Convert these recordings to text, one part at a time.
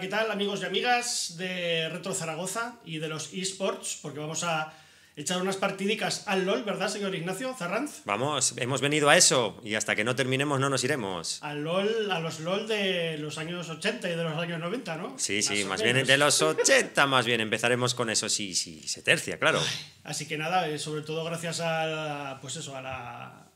¿qué tal amigos y amigas de Retro Zaragoza y de los esports? Porque vamos a echar unas partidicas al LOL, ¿verdad, señor Ignacio Zarranz? Vamos, hemos venido a eso y hasta que no terminemos no nos iremos. Al LOL, a los LOL de los años 80 y de los años 90, ¿no? Sí, sí, más bien de los 80, más bien empezaremos con eso sí, sí, se tercia, claro. Así que nada, eh, sobre todo gracias a pues eso, a la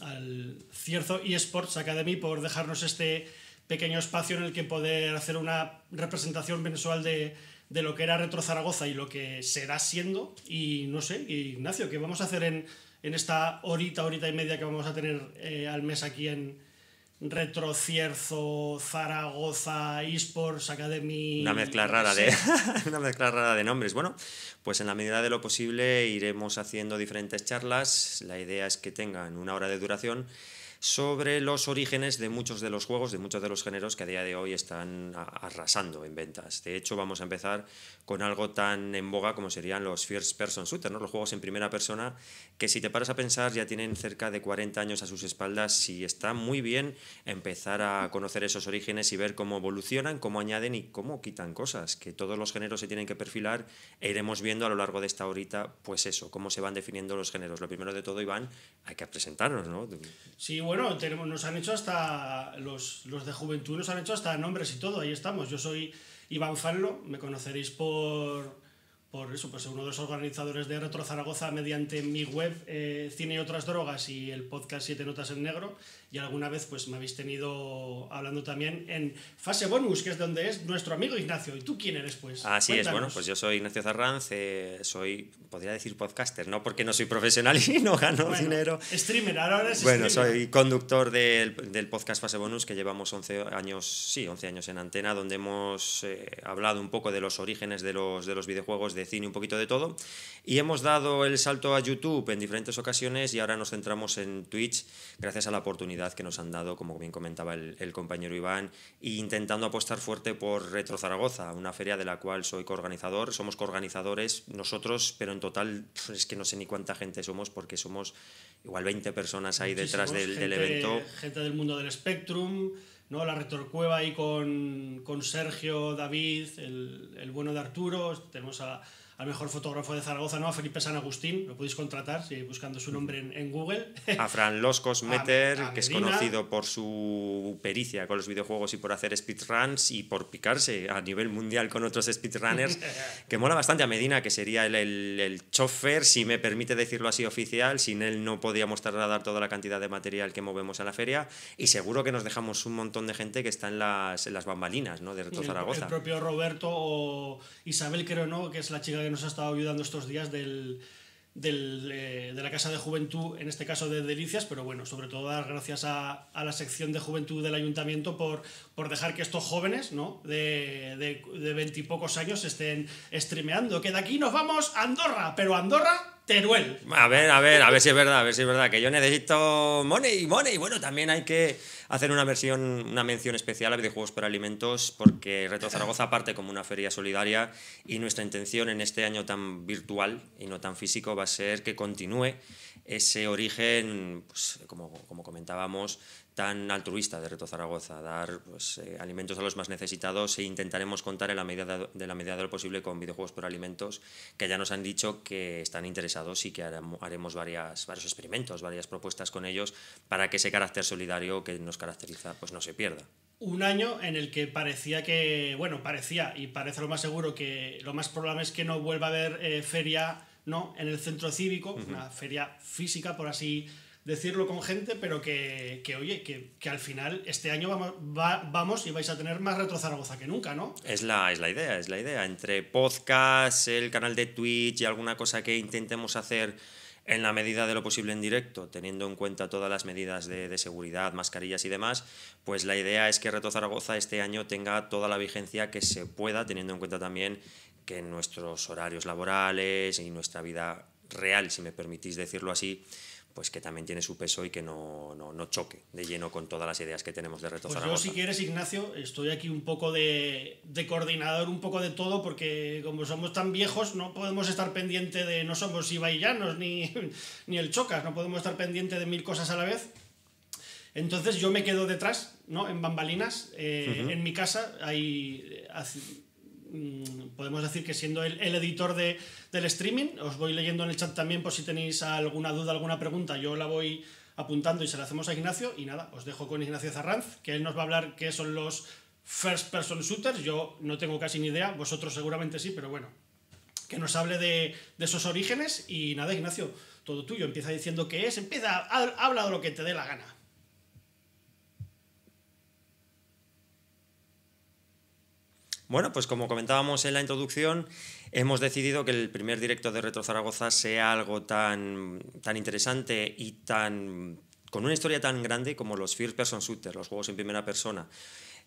al Cierzo eSports Academy por dejarnos este pequeño espacio en el que poder hacer una representación mensual de, lo que era Retro Zaragoza y lo que será siendo. Y no sé, Ignacio, ¿qué vamos a hacer en, esta horita, horita y media que vamos a tener eh, al mes aquí en Retro Cierzo, Zaragoza, Esports, Academy? Una mezcla rara de, una mezcla rara de nombres. Bueno, pues en la medida de lo posible iremos haciendo diferentes charlas. La idea es que tengan una hora de duración sobre los orígenes de muchos de los juegos, de muchos de los géneros que a día de hoy están arrasando en ventas. De hecho, vamos a empezar con algo tan en boga como serían los first person shooter, los juegos en primera persona, que si te paras a pensar ya tienen cerca de 40 años a sus espaldas y está muy bien empezar a conocer esos orígenes y ver cómo evolucionan, cómo añaden y cómo quitan cosas, que todos los géneros se tienen que perfilar e iremos viendo a lo largo de esta horita, pues eso, cómo se van definiendo los géneros. Lo primero de todo, Iván, hay que presentarnos, ¿no? Sí, bueno, tenemos, nos han hecho hasta, los, de juventud nos han hecho hasta nombres y todo, ahí estamos. Yo soy Iván Fanlo, me conoceréis por, por eso, pues uno de los organizadores de Retro Zaragoza mediante mi web eh, Cine y otras drogas y el podcast Siete Notas en Negro y alguna vez pues me habéis tenido hablando también en Fase Bonus, que es donde es nuestro amigo Ignacio. ¿Y tú quién eres pues? Así es, bueno, pues yo soy Ignacio Zarranz, eh, soy, podría decir podcaster, no porque no soy profesional y no gano dinero. Streamer, ahora Bueno, soy conductor del, podcast Fase Bonus que llevamos 11 años, sí, 11 años en antena, donde hemos eh, hablado un poco de los orígenes de los, de los videojuegos, de cine, un poquito de todo. Y hemos dado el salto a YouTube en diferentes ocasiones y ahora nos centramos en Twitch gracias a la oportunidad que nos han dado, como bien comentaba el, compañero Iván, e intentando apostar fuerte por Retro Zaragoza, una feria de la cual soy coorganizador. Somos coorganizadores nosotros, pero en total es que no sé ni cuánta gente somos porque somos igual 20 personas ahí detrás del, evento. Gente del mundo del Spectrum. ¿no? La retorcueva ahí con, con Sergio, David, el, el bueno de Arturo, tenemos a, al mejor fotógrafo de Zaragoza, ¿no? A Felipe San Agustín, lo podéis contratar si buscando su nombre en, Google. A Fran Loscos Meter, que es conocido por su pericia con los videojuegos y por hacer speedruns y por picarse a nivel mundial con otros speedrunners, que mola bastante a Medina, que sería el, el, el, chofer, si me permite decirlo así oficial, sin él no podíamos trasladar toda la cantidad de material que movemos a la feria y seguro que nos dejamos un montón de gente que está en las, en las bambalinas, ¿no? De Reto Zaragoza. el propio Roberto o Isabel, creo, ¿no? Que es la chica nos ha estado ayudando estos días del, eh, de la Casa de Juventud, en este caso de Delicias, pero bueno, sobre todo dar gracias a, la sección de juventud del ayuntamiento por, por dejar que estos jóvenes, ¿no? De veintipocos de, veintipocos años estén streameando. Que de aquí nos vamos a Andorra, pero Andorra a ver, a ver, a ver si es verdad, a ver si es verdad, que yo necesito money, money. Bueno, también hay que hacer una versión, una mención especial a videojuegos para alimentos, porque Reto Zaragoza parte como una feria solidaria y nuestra intención en este año tan virtual y no tan físico va a ser que continúe ese origen, pues, como, como comentábamos, tan altruista de Reto Zaragoza, dar pues, eh, alimentos a los más necesitados e intentaremos contar en la medida de, la medida de lo posible con videojuegos por alimentos que ya nos han dicho que están interesados y que haremos varias, varios experimentos, varias propuestas con ellos para que ese carácter solidario que nos caracteriza pues, no se pierda. Un año en el que parecía que, bueno, parecía y parece lo más seguro que lo más probable es que no vuelva a haber eh, feria ¿no? en el centro cívico, una feria física, por así decirlo decirlo con gente, pero que, que oye, que, al final este año vamos, vamos y vais a tener más Retro Zaragoza que nunca, ¿no? Es la, es la idea, es la idea. Entre podcast, el canal de Twitch y alguna cosa que intentemos hacer en la medida de lo posible en directo, teniendo en cuenta todas las medidas de, de, seguridad, mascarillas y demás, pues la idea es que Reto Zaragoza este año tenga toda la vigencia que se pueda, teniendo en cuenta también que nuestros horarios laborales y nuestra vida real, si me permitís decirlo así, pues que también tiene su peso y que no, choque de lleno con todas las ideas que tenemos de Reto pues Yo, si quieres, Ignacio, estoy aquí un poco de, coordinador, un poco de todo, porque como somos tan viejos, no podemos estar pendiente de. No somos ibaillanos ni, ni el Chocas, no podemos estar pendiente de mil cosas a la vez. Entonces yo me quedo detrás, ¿no? En bambalinas. Eh, en mi casa eh, hay, Mm, podemos decir que siendo el, editor del streaming, os voy leyendo en el chat también por si tenéis alguna duda, alguna pregunta, yo la voy apuntando y se la hacemos a Ignacio. Y nada, os dejo con Ignacio Zarranz, que él nos va a hablar qué son los first person shooters. Yo no tengo casi ni idea, vosotros seguramente sí, pero bueno, que nos hable de, de esos orígenes. Y nada, Ignacio, todo tuyo. Empieza diciendo qué es, empieza, habla de lo que te dé la gana. Bueno, pues como comentábamos en la introducción, hemos decidido que el primer directo de Retro Zaragoza sea algo tan, interesante y con una historia tan grande como los First Person shooters, los juegos en primera persona,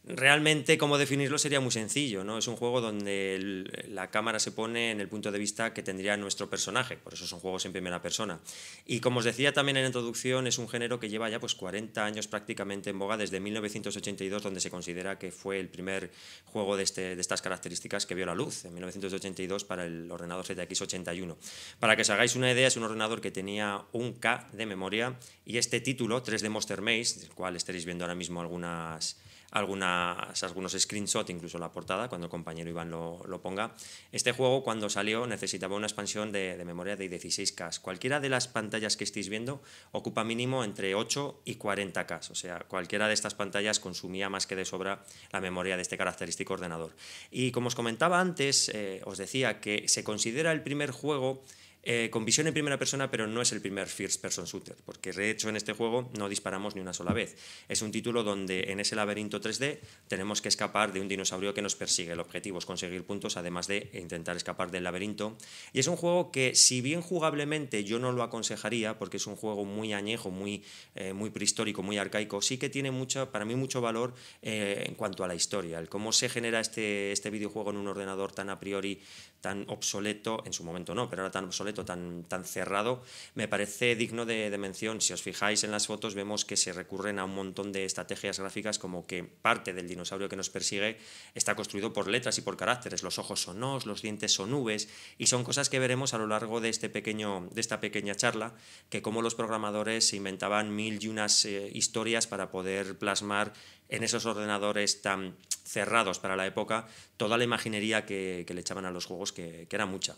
Realmente, cómo definirlo sería muy sencillo, ¿no? Es un juego donde la cámara se pone en el punto de vista que tendría nuestro personaje, por eso son juegos en primera persona. Y como os decía también en la introducción, es un género que lleva ya pues 40 años prácticamente en boga, desde 1982, donde se considera que fue el primer juego de, este, de estas características que vio la luz, en 1982 para el ordenador ZX 81. Para que os hagáis una idea, es un ordenador que tenía un K de memoria y este título, 3D Monster Maze, del cual estaréis viendo ahora mismo algunas algunas, algunos screenshots, incluso la portada, cuando el compañero Iván lo, ponga. Este juego, cuando salió, necesitaba una expansión de, memoria de 16K. Cualquiera de las pantallas que estéis viendo ocupa mínimo entre 8 y 40K. O sea, cualquiera de estas pantallas consumía más que de sobra la memoria de este característico ordenador. Y como os comentaba antes, eh, os decía que se considera el primer juego eh, con visión en primera persona, pero no es el primer first person shooter, porque de hecho en este juego no disparamos ni una sola vez. Es un título donde en ese laberinto 3D tenemos que escapar de un dinosaurio que nos persigue. El objetivo es conseguir puntos, además de intentar escapar del laberinto. Y es un juego que, si bien jugablemente yo no lo aconsejaría, porque es un juego muy añejo, muy, eh, muy prehistórico, muy arcaico, sí que tiene para mí mucho valor eh, en cuanto a la historia, el cómo se genera este, este videojuego en un ordenador tan a priori tan obsoleto, en su momento no, pero era tan obsoleto, tan, tan cerrado, me parece digno de, mención. Si os fijáis en las fotos, vemos que se recurren a un montón de estrategias gráficas, como que parte del dinosaurio que nos persigue está construido por letras y por caracteres. Los ojos son os, los dientes son nubes y son cosas que veremos a lo largo de, este pequeño, de esta pequeña charla, que como los programadores se inventaban mil y unas eh, historias para poder plasmar en esos ordenadores tan cerrados para la época, toda la imaginería que, le echaban a los juegos, que era mucha.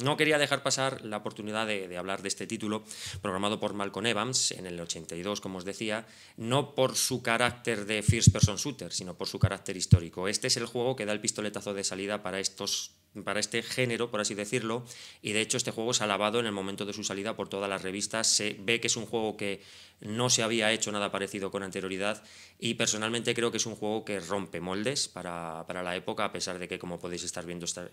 No quería dejar pasar la oportunidad de, hablar de este título, programado por Malcolm Evans en el 82, como os decía, no por su carácter de First Person Shooter, sino por su carácter histórico. Este es el juego que da el pistoletazo de salida para estos para este género, por así decirlo, y de hecho este juego es alabado en el momento de su salida por todas las revistas, se ve que es un juego que no se había hecho nada parecido con anterioridad y personalmente creo que es un juego que rompe moldes para, la época, a pesar de que como podéis estar viendo está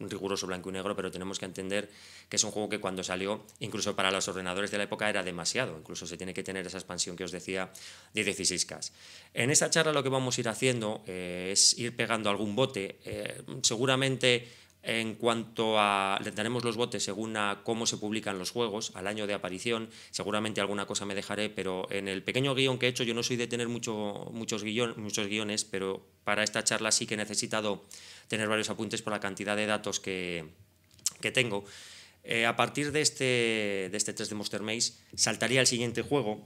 riguroso blanco y negro, pero tenemos que entender que es un juego que cuando salió, incluso para los ordenadores de la época, era demasiado. Incluso se tiene que tener esa expansión que os decía de 16K. En esta charla lo que vamos a ir haciendo eh, es ir pegando algún bote. Eh, seguramente en cuanto a. Le daremos los botes según cómo se publican los juegos, al año de aparición. Seguramente alguna cosa me dejaré, pero en el pequeño guión que he hecho, yo no soy de tener muchos, muchos guiones, pero para esta charla sí que he necesitado tener varios apuntes por la cantidad de datos que que tengo, eh, a partir de este, de este test de Monster Maze, saltaría el siguiente juego,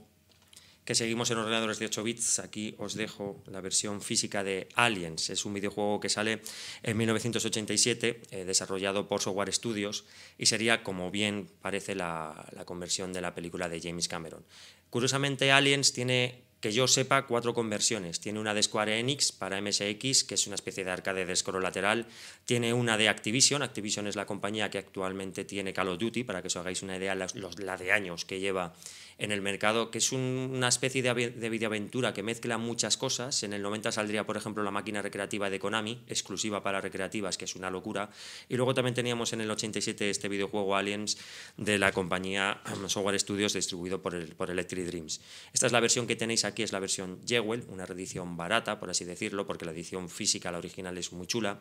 que seguimos en ordenadores de 8 bits. Aquí os dejo la versión física de Aliens. Es un videojuego que sale en 1987, eh, desarrollado por Software Studios, y sería, como bien parece, la, la conversión de la película de James Cameron. Curiosamente, Aliens tiene que yo sepa, cuatro conversiones. Tiene una de Square Enix para MSX, que es una especie de arcade de scroll lateral. Tiene una de Activision. Activision es la compañía que actualmente tiene Call of Duty, para que os hagáis una idea los, la de años que lleva en el mercado, que es una especie de, videoaventura que mezcla muchas cosas. En el 90 saldría, por ejemplo, la máquina recreativa de Konami, exclusiva para recreativas, que es una locura. Y luego también teníamos en el 87 este videojuego Aliens de la compañía um, Software Studios, distribuido por, por Electric Dreams. Esta es la versión que tenéis aquí, es la versión Jewel, una edición barata, por así decirlo, porque la edición física, la original, es muy chula.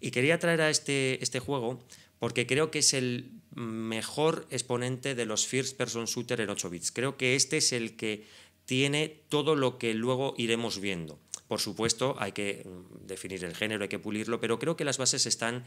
Y quería traer a este, este juego porque creo que es el mejor exponente de los first person shooter en 8 bits. Creo que este es el que tiene todo lo que luego iremos viendo. Por supuesto, hay que mm, definir el género, hay que pulirlo, pero creo que las bases están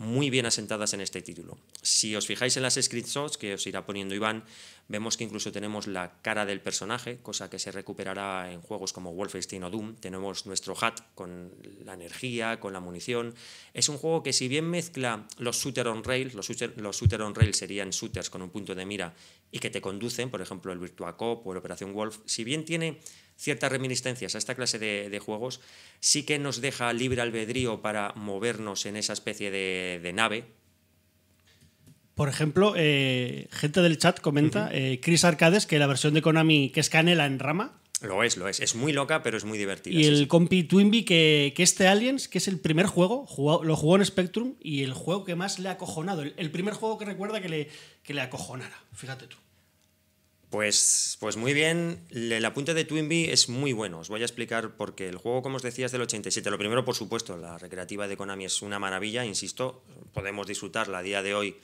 muy bien asentadas en este título. Si os fijáis en las screenshots que os irá poniendo Iván, vemos que incluso tenemos la cara del personaje, cosa que se recuperará en juegos como Wolfenstein o Doom. Tenemos nuestro hat con la energía, con la munición. Es un juego que si bien mezcla los shooter on rails, los shooter, los shooter on rail serían shooters con un punto de mira y que te conducen, por ejemplo el Virtua Cop o el Operación Wolf, si bien tiene ciertas reminiscencias a esta clase de, juegos, sí que nos deja libre albedrío para movernos en esa especie de, nave. Por ejemplo, eh, gente del chat comenta, eh, Chris Arcades, que la versión de Konami que es canela en rama, lo es, lo es. Es muy loca, pero es muy divertida. Y el compi Twinbee, que, este Aliens, que es el primer juego, lo jugó en Spectrum y el juego que más le ha acojonado. El, primer juego que recuerda que le, que le acojonara. Fíjate tú. Pues, pues muy bien, el apunte de Twinbee es muy bueno, os voy a explicar porque el juego, como os decía, es del 87. Lo primero, por supuesto, la recreativa de Konami es una maravilla, insisto, podemos disfrutarla a día de hoy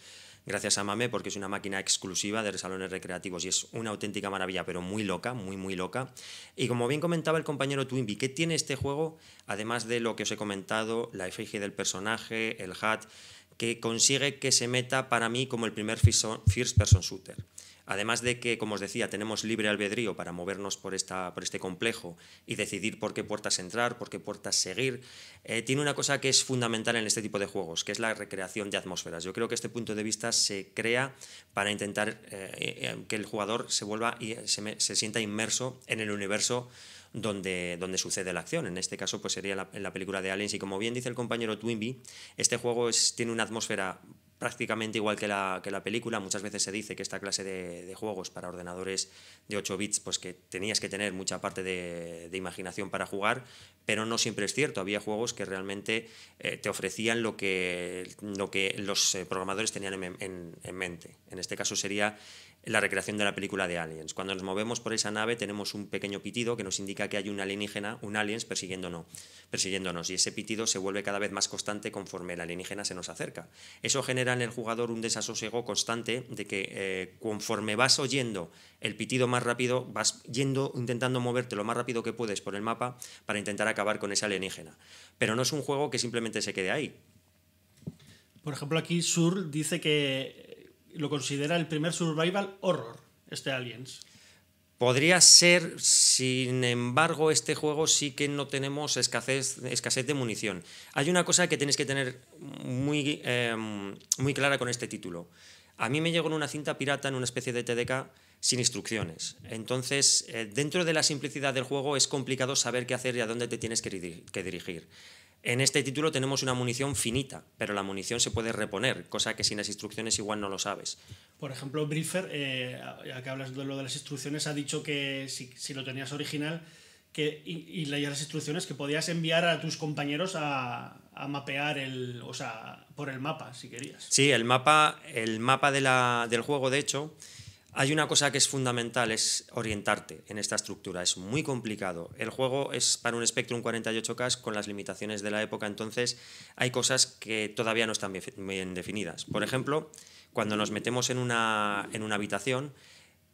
gracias a Mame porque es una máquina exclusiva de salones recreativos y es una auténtica maravilla, pero muy loca, muy, muy loca. Y como bien comentaba el compañero Twinbee, ¿qué tiene este juego? Además de lo que os he comentado, la efigie del personaje, el hat, que consigue que se meta para mí como el primer first person shooter. Además de que, como os decía, tenemos libre albedrío para movernos por, esta, por este complejo y decidir por qué puertas entrar, por qué puertas seguir, eh, tiene una cosa que es fundamental en este tipo de juegos, que es la recreación de atmósferas. Yo creo que este punto de vista se crea para intentar eh, eh, que el jugador se vuelva y se, sienta inmerso en el universo donde, donde, sucede la acción. En este caso, pues sería la, en la película de Aliens. Y como bien dice el compañero Twinbee, este juego tiene una atmósfera prácticamente igual que la, que la película. Muchas veces se dice que esta clase de, de, juegos para ordenadores de 8 bits, pues que tenías que tener mucha parte de, imaginación para jugar, pero no siempre es cierto. Había juegos que realmente eh, te ofrecían lo que, lo que los eh, programadores tenían en mente. En este caso sería la recreación de la película de Aliens. Cuando nos movemos por esa nave tenemos un pequeño pitido que nos indica que hay un alienígena, un aliens persiguiéndonos, y ese pitido se vuelve cada vez más constante conforme el alienígena se nos acerca. Eso genera en el jugador un desasosiego constante de que eh, conforme vas oyendo el pitido más rápido, vas yendo intentando moverte lo más rápido que puedes por el mapa para intentar acabar con ese alienígena. Pero no es un juego que simplemente se quede ahí. Por ejemplo, aquí Sur dice que lo considera el primer survival horror, este Aliens. Podría ser, sin embargo, este juego sí que no tenemos escasez, escasez de munición. Hay una cosa que tienes que tener muy, em, muy clara con este título. A mí me llegó en una cinta pirata, en una especie de TDK, sin instrucciones. Entonces, eh, dentro de la simplicidad del juego es complicado saber qué hacer y a dónde te tienes que dirigir. En este título tenemos una munición finita, pero la munición se puede reponer, cosa que sin las instrucciones igual no lo sabes. Por ejemplo, Briefer, eh, ya que hablas de lo de las instrucciones, ha dicho que si, lo tenías original que, y, leías las instrucciones, que podías enviar a tus compañeros a, mapear el, o sea, por el mapa, si querías. Sí, el mapa, el mapa del juego, de hecho, hay una cosa que es fundamental, es orientarte en esta estructura, es muy complicado. El juego es para un Spectrum 48K con las limitaciones de la época, entonces hay cosas que todavía no están bien definidas. Por ejemplo, cuando nos metemos en una, en una habitación,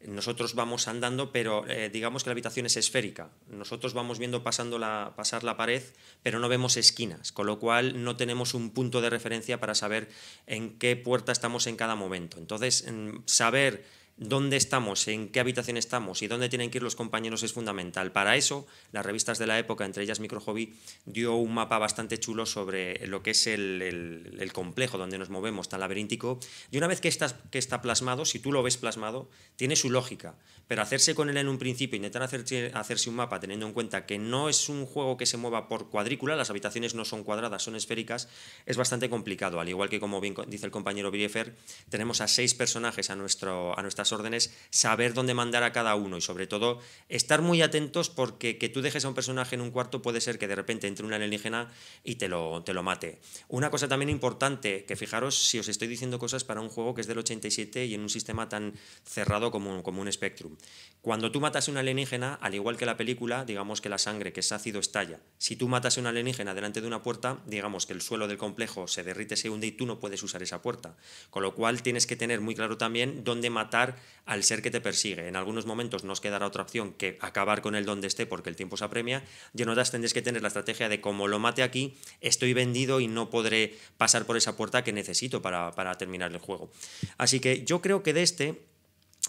nosotros vamos andando, pero eh, digamos que la habitación es esférica. Nosotros vamos viendo la, pasar la pared, pero no vemos esquinas, con lo cual no tenemos un punto de referencia para saber en qué puerta estamos en cada momento. Entonces, mm, saber dónde estamos, en qué habitación estamos y dónde tienen que ir los compañeros es fundamental. Para eso, las revistas de la época, entre ellas Microhobby, dio un mapa bastante chulo sobre lo que es el, complejo donde nos movemos, tan laberíntico. Y una vez que está, que está plasmado, si tú lo ves plasmado, tiene su lógica. Pero hacerse con él en un principio, intentar hacerse, un mapa teniendo en cuenta que no es un juego que se mueva por cuadrícula, las habitaciones no son cuadradas, son esféricas, es bastante complicado. Al igual que, como bien dice el compañero Briefer, tenemos a seis personajes a, nuestro, a nuestra órdenes, saber dónde mandar a cada uno y sobre todo estar muy atentos porque que tú dejes a un personaje en un cuarto puede ser que de repente entre un alienígena y te lo, te lo mate. Una cosa también importante, que fijaros si os estoy diciendo cosas para un juego que es del 87 y en un sistema tan cerrado como, como un Spectrum. Cuando tú matas a un alienígena, al igual que la película, digamos que la sangre, que es ácido, estalla. Si tú matas a un alienígena delante de una puerta, digamos que el suelo del complejo se derrite, se hunde y tú no puedes usar esa puerta. Con lo cual tienes que tener muy claro también dónde matar al ser que te persigue. En algunos momentos no os quedará otra opción que acabar con él donde esté porque el tiempo se apremia y en otras tendréis que tener la estrategia de como lo mate aquí, estoy vendido y no podré pasar por esa puerta que necesito para terminar el juego. Así que yo creo que de este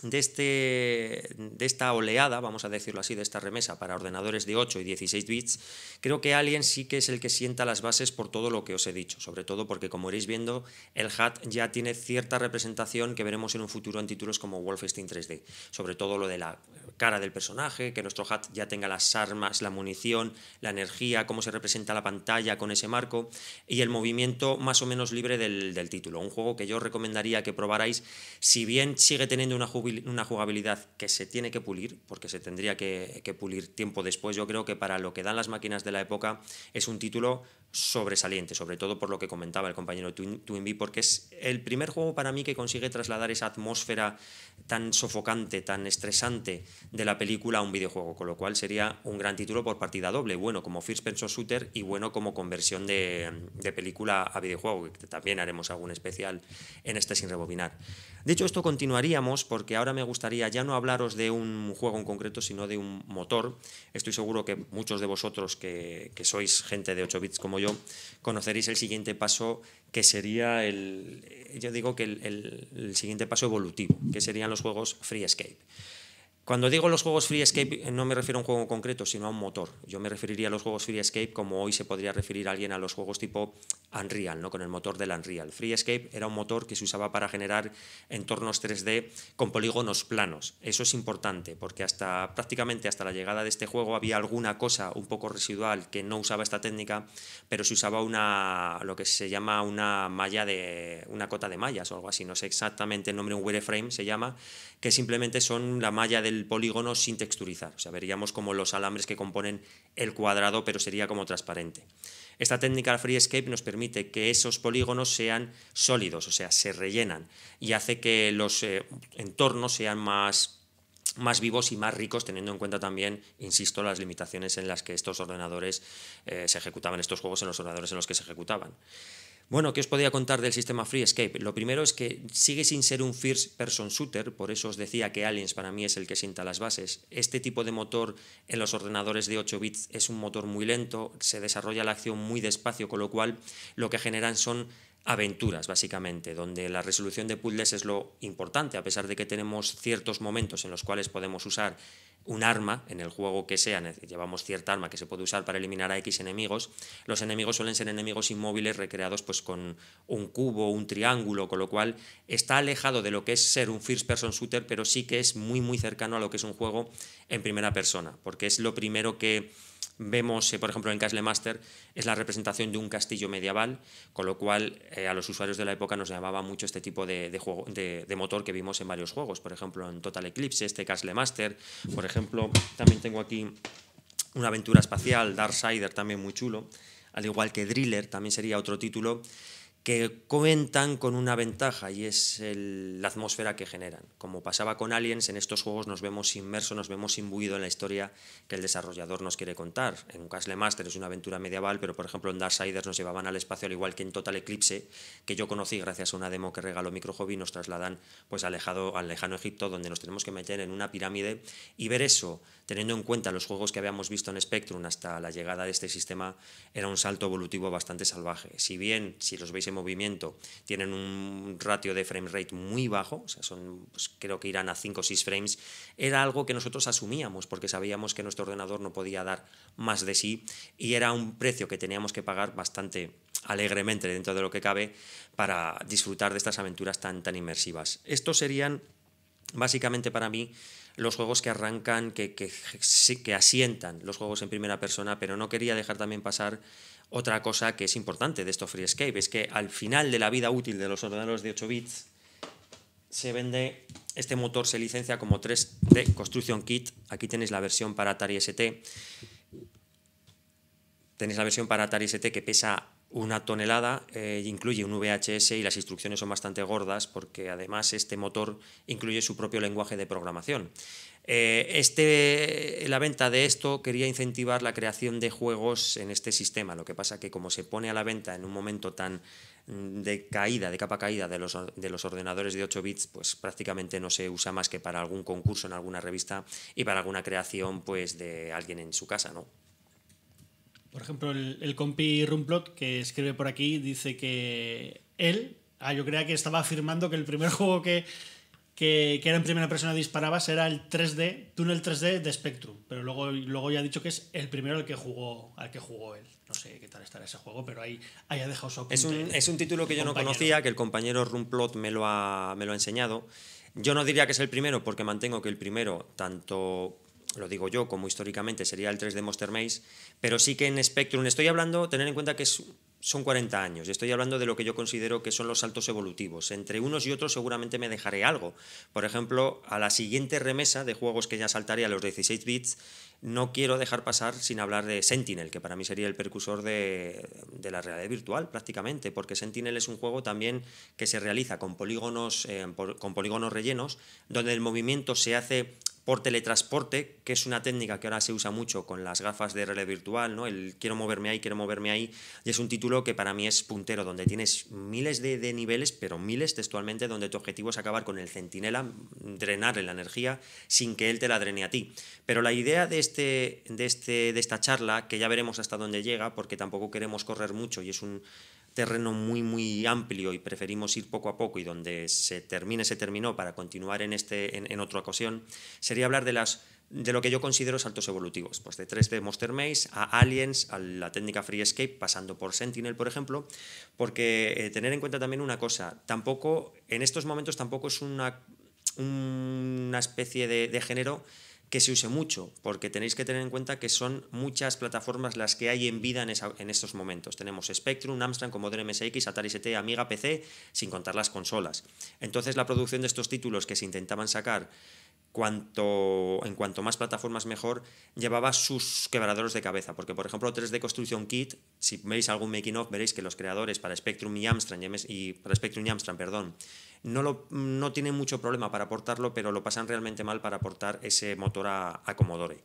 de, este, de esta oleada, vamos a decirlo así, de esta remesa para ordenadores de 8 y 16 bits, creo que Alien sí que es el que sienta las bases por todo lo que os he dicho, sobre todo porque como iréis viendo, el HAT ya tiene cierta representación que veremos en un futuro en títulos como Wolfenstein 3D, sobre todo lo de la cara del personaje, que nuestro HAT ya tenga las armas, la munición, la energía, cómo se representa la pantalla con ese marco y el movimiento más o menos libre del, del título. Un juego que yo recomendaría que probarais, si bien sigue teniendo una jubilación una jugabilidad que se tiene que pulir, porque se tendría que, pulir tiempo después. Yo creo que para lo que dan las máquinas de la época es un título sobresaliente, sobre todo por lo que comentaba el compañero Twinbee, porque es el primer juego para mí que consigue trasladar esa atmósfera tan sofocante, tan estresante de la película a un videojuego, con lo cual sería un gran título por partida doble, bueno como First Person Shooter y bueno como conversión de, de película a videojuego, que también haremos algún especial en este sin rebobinar. de hecho esto, continuaríamos porque ahora me gustaría ya no hablaros de un juego en concreto, sino de un motor. Estoy seguro que muchos de vosotros que, que sois gente de 8 bits como yo, conoceréis el siguiente paso que sería el, yo digo que el, siguiente paso evolutivo, que serían los juegos Free Escape. Cuando digo los juegos Free Escape, eh, no me refiero a un juego concreto, sino a un motor. Yo me referiría a los juegos Free Escape como hoy se podría referir alguien a los juegos tipo Unreal, ¿no? con el motor del Unreal. Escape era un motor que se usaba para generar entornos 3D con polígonos planos. Eso es importante porque hasta prácticamente hasta la llegada de este juego había alguna cosa un poco residual que no usaba esta técnica, pero se usaba una lo que se llama una malla de una cota de mallas o algo así, no sé exactamente el nombre, un wireframe se llama, que simplemente son la malla del polígono sin texturizar. O sea, veríamos como los alambres que componen el cuadrado, pero sería como transparente. Esta técnica free escape nos permite que esos polígonos sean sólidos, o sea, se rellenan y hace que los eh, entornos sean más más vivos y más ricos, teniendo en cuenta también, insisto, las limitaciones en las que estos ordenadores eh, se ejecutaban, estos juegos en los ordenadores en los que se ejecutaban. Bueno, ¿qué os podía contar del sistema Free Escape. Lo primero es que sigue sin ser un first person shooter, por eso os decía que Aliens para mí es el que sienta las bases. Este tipo de motor en los ordenadores de 8 bits es un motor muy lento, se desarrolla la acción muy despacio, con lo cual lo que generan son aventuras, básicamente, donde la resolución de puzzles es lo importante, a pesar de que tenemos ciertos momentos en los cuales podemos usar un arma en el juego que sea, llevamos cierta arma que se puede usar para eliminar a X enemigos, los enemigos suelen ser enemigos inmóviles recreados pues con un cubo, un triángulo, con lo cual está alejado de lo que es ser un first person shooter, pero sí que es muy muy cercano a lo que es un juego en primera persona, porque es lo primero que vemos, eh, por ejemplo, en Castle Master, es la representación de un castillo medieval, con lo cual eh, a los usuarios de la época nos llamaba mucho este tipo de, juego, de, motor que vimos en varios juegos, por ejemplo, en Total Eclipse, este Castle Master, por, ejemplo, también tengo aquí una aventura espacial, Darksider, también muy chulo, al igual que Driller, también sería otro título que cuentan con una ventaja y es la atmósfera que generan. Como pasaba con Aliens, en estos juegos nos vemos inmersos, nos vemos imbuido en la historia que el desarrollador nos quiere contar. En Castle Master es una aventura medieval, pero por ejemplo en Darksiders nos llevaban al espacio, al igual que en Total Eclipse, que yo conocí gracias a una demo que regaló Microhobby, nos trasladan pues alejado, al lejano Egipto, donde nos tenemos que meter en una pirámide y ver eso teniendo en cuenta los juegos que habíamos visto en Spectrum hasta la llegada de este sistema, era un salto evolutivo bastante salvaje. Si bien, si los veis en movimiento, tienen un ratio de frame rate muy bajo, o sea, son, pues, creo que irán a 5 o 6 frames, era algo que nosotros asumíamos porque sabíamos que nuestro ordenador no podía dar más de sí y era un precio que teníamos que pagar bastante alegremente dentro de lo que cabe para disfrutar de estas aventuras tan, tan inmersivas. Estos serían básicamente para mí los juegos que arrancan, que, asientan los juegos en primera persona, pero no quería dejar también pasar otra cosa que es importante de esto Free Escape, es que al final de la vida útil de los ordenadores de 8 bits, se vende, este motor se licencia como 3D Construction Kit, aquí tenéis la versión para Atari ST, tenéis la versión para Atari ST que pesa una tonelada eh, incluye un VHS y las instrucciones son bastante gordas porque además este motor incluye su propio lenguaje de programación. Eh, este, la venta de esto quería incentivar la creación de juegos en este sistema. Lo que pasa que como se pone a la venta en un momento tan mm, de caída, de capa caída de los, de los ordenadores de 8 bits, pues prácticamente no se usa más que para algún concurso en alguna revista y para alguna creación pues, de alguien en su casa, ¿no? Por ejemplo, el, el compi Rumplot, que escribe por aquí, dice que él, ah, yo creía que estaba afirmando que el primer juego que, que, era en primera persona disparabas era el 3D, túnel 3D de Spectrum, pero luego, luego ya ha dicho que es el primero al que jugó, al que jugó él. No sé qué tal estará ese juego, pero ahí, ahí ha dejado su Es un, título que yo no conocía, que el compañero Rumplot me lo me lo ha enseñado. Yo no diría que es el primero, porque mantengo que el primero, tanto lo digo yo, como históricamente sería el 3 de Monster Maze, pero sí que en Spectrum estoy hablando, tener en cuenta que son 40 años, y estoy hablando de lo que yo considero que son los saltos evolutivos. Entre unos y otros seguramente me dejaré algo. Por ejemplo, a la siguiente remesa de juegos que ya saltaría a los 16 bits, no quiero dejar pasar sin hablar de Sentinel, que para mí sería el precursor de, la realidad virtual prácticamente, porque Sentinel es un juego también que se realiza con polígonos, eh, con polígonos rellenos, donde el movimiento se hace por teletransporte, que es una técnica que ahora se usa mucho con las gafas de realidad virtual, ¿no? El quiero moverme ahí, quiero moverme ahí, y es un título que para mí es puntero, donde tienes miles de, niveles, pero miles textualmente, donde tu objetivo es acabar con el centinela, drenarle la energía sin que él te la drene a ti. Pero la idea de, este, de, este, de esta charla, que ya veremos hasta dónde llega, porque tampoco queremos correr mucho y es un terreno muy muy amplio y preferimos ir poco a poco y donde se termine se terminó para continuar en este en otra ocasión Quería hablar de, las, de lo que yo considero saltos evolutivos, pues de 3D Monster Maze a Aliens, a la técnica Free Escape, pasando por Sentinel, por ejemplo, porque eh, tener en cuenta también una cosa, tampoco, en estos momentos tampoco es una, una especie de, género que se use mucho, porque tenéis que tener en cuenta que son muchas plataformas las que hay en vida en, en estos momentos. Tenemos Spectrum, Amstrad, Commodore MSX, Atari ST, Amiga PC, sin contar las consolas. Entonces la producción de estos títulos que se intentaban sacar cuanto, en cuanto más plataformas mejor, llevaba sus quebraderos de cabeza. Porque, por ejemplo, 3D Construction Kit, si veis algún making of, veréis que los creadores para Spectrum y Amstrad, y Spectrum y perdón, no, lo, no tienen mucho problema para aportarlo, pero lo pasan realmente mal para aportar ese motor a, Commodore.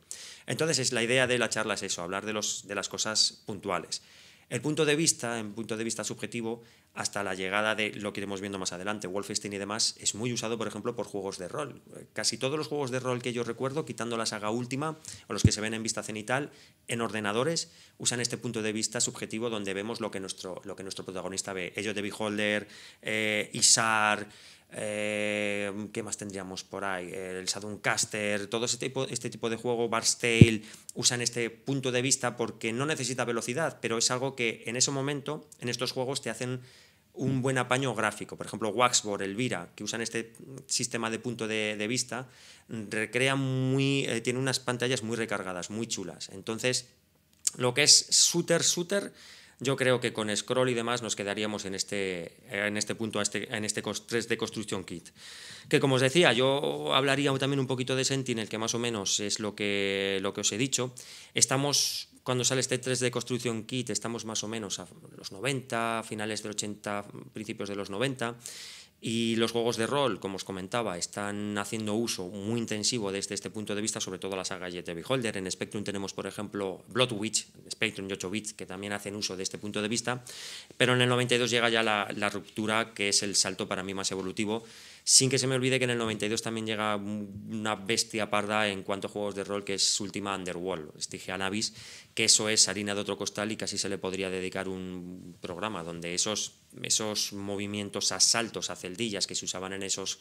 Entonces, es, la idea de la charla es eso, hablar de, los, de las cosas puntuales. El punto de vista, en punto de vista subjetivo, hasta la llegada de lo que iremos viendo más adelante, Wolfenstein y demás, es muy usado, por ejemplo, por juegos de rol. Casi todos los juegos de rol que yo recuerdo, quitando la saga última o los que se ven en vista cenital, en ordenadores, usan este punto de vista subjetivo donde vemos lo que nuestro, lo que nuestro protagonista ve. Ellos de Beholder, eh, Isar, eh, ¿Qué más tendríamos por ahí? El Caster, todo ese tipo, este tipo de juego, Barstale, usan este punto de vista porque no necesita velocidad, pero es algo que en ese momento, en estos juegos, te hacen un buen apaño gráfico. Por ejemplo, Waxboard, Elvira, que usan este sistema de punto de, vista, recrea muy, eh, tiene unas pantallas muy recargadas, muy chulas. Entonces, lo que es shooter, shooter, yo creo que con scroll y demás nos quedaríamos en este, en este punto, este, en este 3D Construction Kit. Que como os decía, yo hablaría también un poquito de Sentinel, que más o menos es lo que, lo que os he dicho. Estamos cuando sale este 3D Construction Kit estamos más o menos a los 90, finales del 80, principios de los 90. Y los juegos de rol, como os comentaba, están haciendo uso muy intensivo desde este punto de vista, sobre todo la saga Jet Beholder. En Spectrum tenemos, por ejemplo, Bloodwitch, Spectrum y 8 bits, que también hacen uso de este punto de vista. Pero en el 92 llega ya la ruptura, que es el salto para mí más evolutivo, sin que se me olvide que en el 92 también llega una bestia parda en cuanto a juegos de rol, que es Ultima última Underworld, Dije Navis, que eso es harina de otro costal y casi se le podría dedicar un programa donde esos, esos movimientos, asaltos a celdillas que se usaban en esos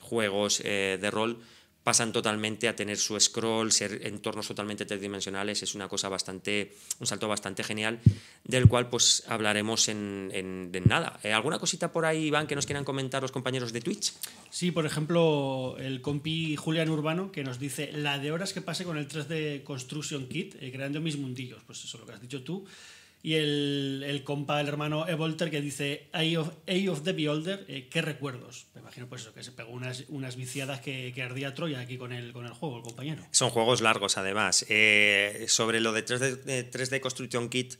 juegos eh, de rol pasan totalmente a tener su scroll, ser entornos totalmente tridimensionales, es una cosa bastante, un salto bastante genial, del cual pues hablaremos en, nada. Eh, ¿Alguna cosita por ahí, Iván, que nos quieran comentar los compañeros de Twitch? Sí, por ejemplo, el compi Julián Urbano, que nos dice la de horas que pase con el 3D Construction Kit, eh, creando mis mundillos, pues eso es lo que has dicho tú. Y el, compa, el hermano Evolter, que dice Eye of, the Beholder, eh, qué recuerdos pues eso, que se pegó unas, unas viciadas que, ardía Troya aquí con el, con el juego, el compañero. Son juegos largos, además. Eh, sobre lo de 3D, de eh, Construction Kit,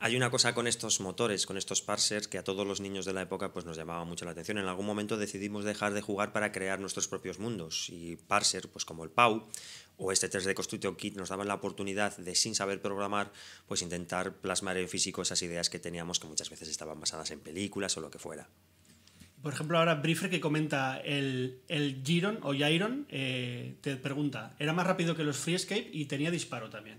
hay una cosa con estos motores, con estos parsers, que a todos los niños de la época pues, nos llamaba mucho la atención. En algún momento decidimos dejar de jugar para crear nuestros propios mundos. Y parser, pues como el PAU, o este 3D Construction Kit nos daban la oportunidad de, sin saber programar, pues intentar plasmar en físico esas ideas que teníamos que muchas veces estaban basadas en películas o lo que fuera. Por ejemplo, ahora Briefer que comenta el, el Giron o Jiron eh, te pregunta, era más rápido que los Free Escape y tenía disparo también.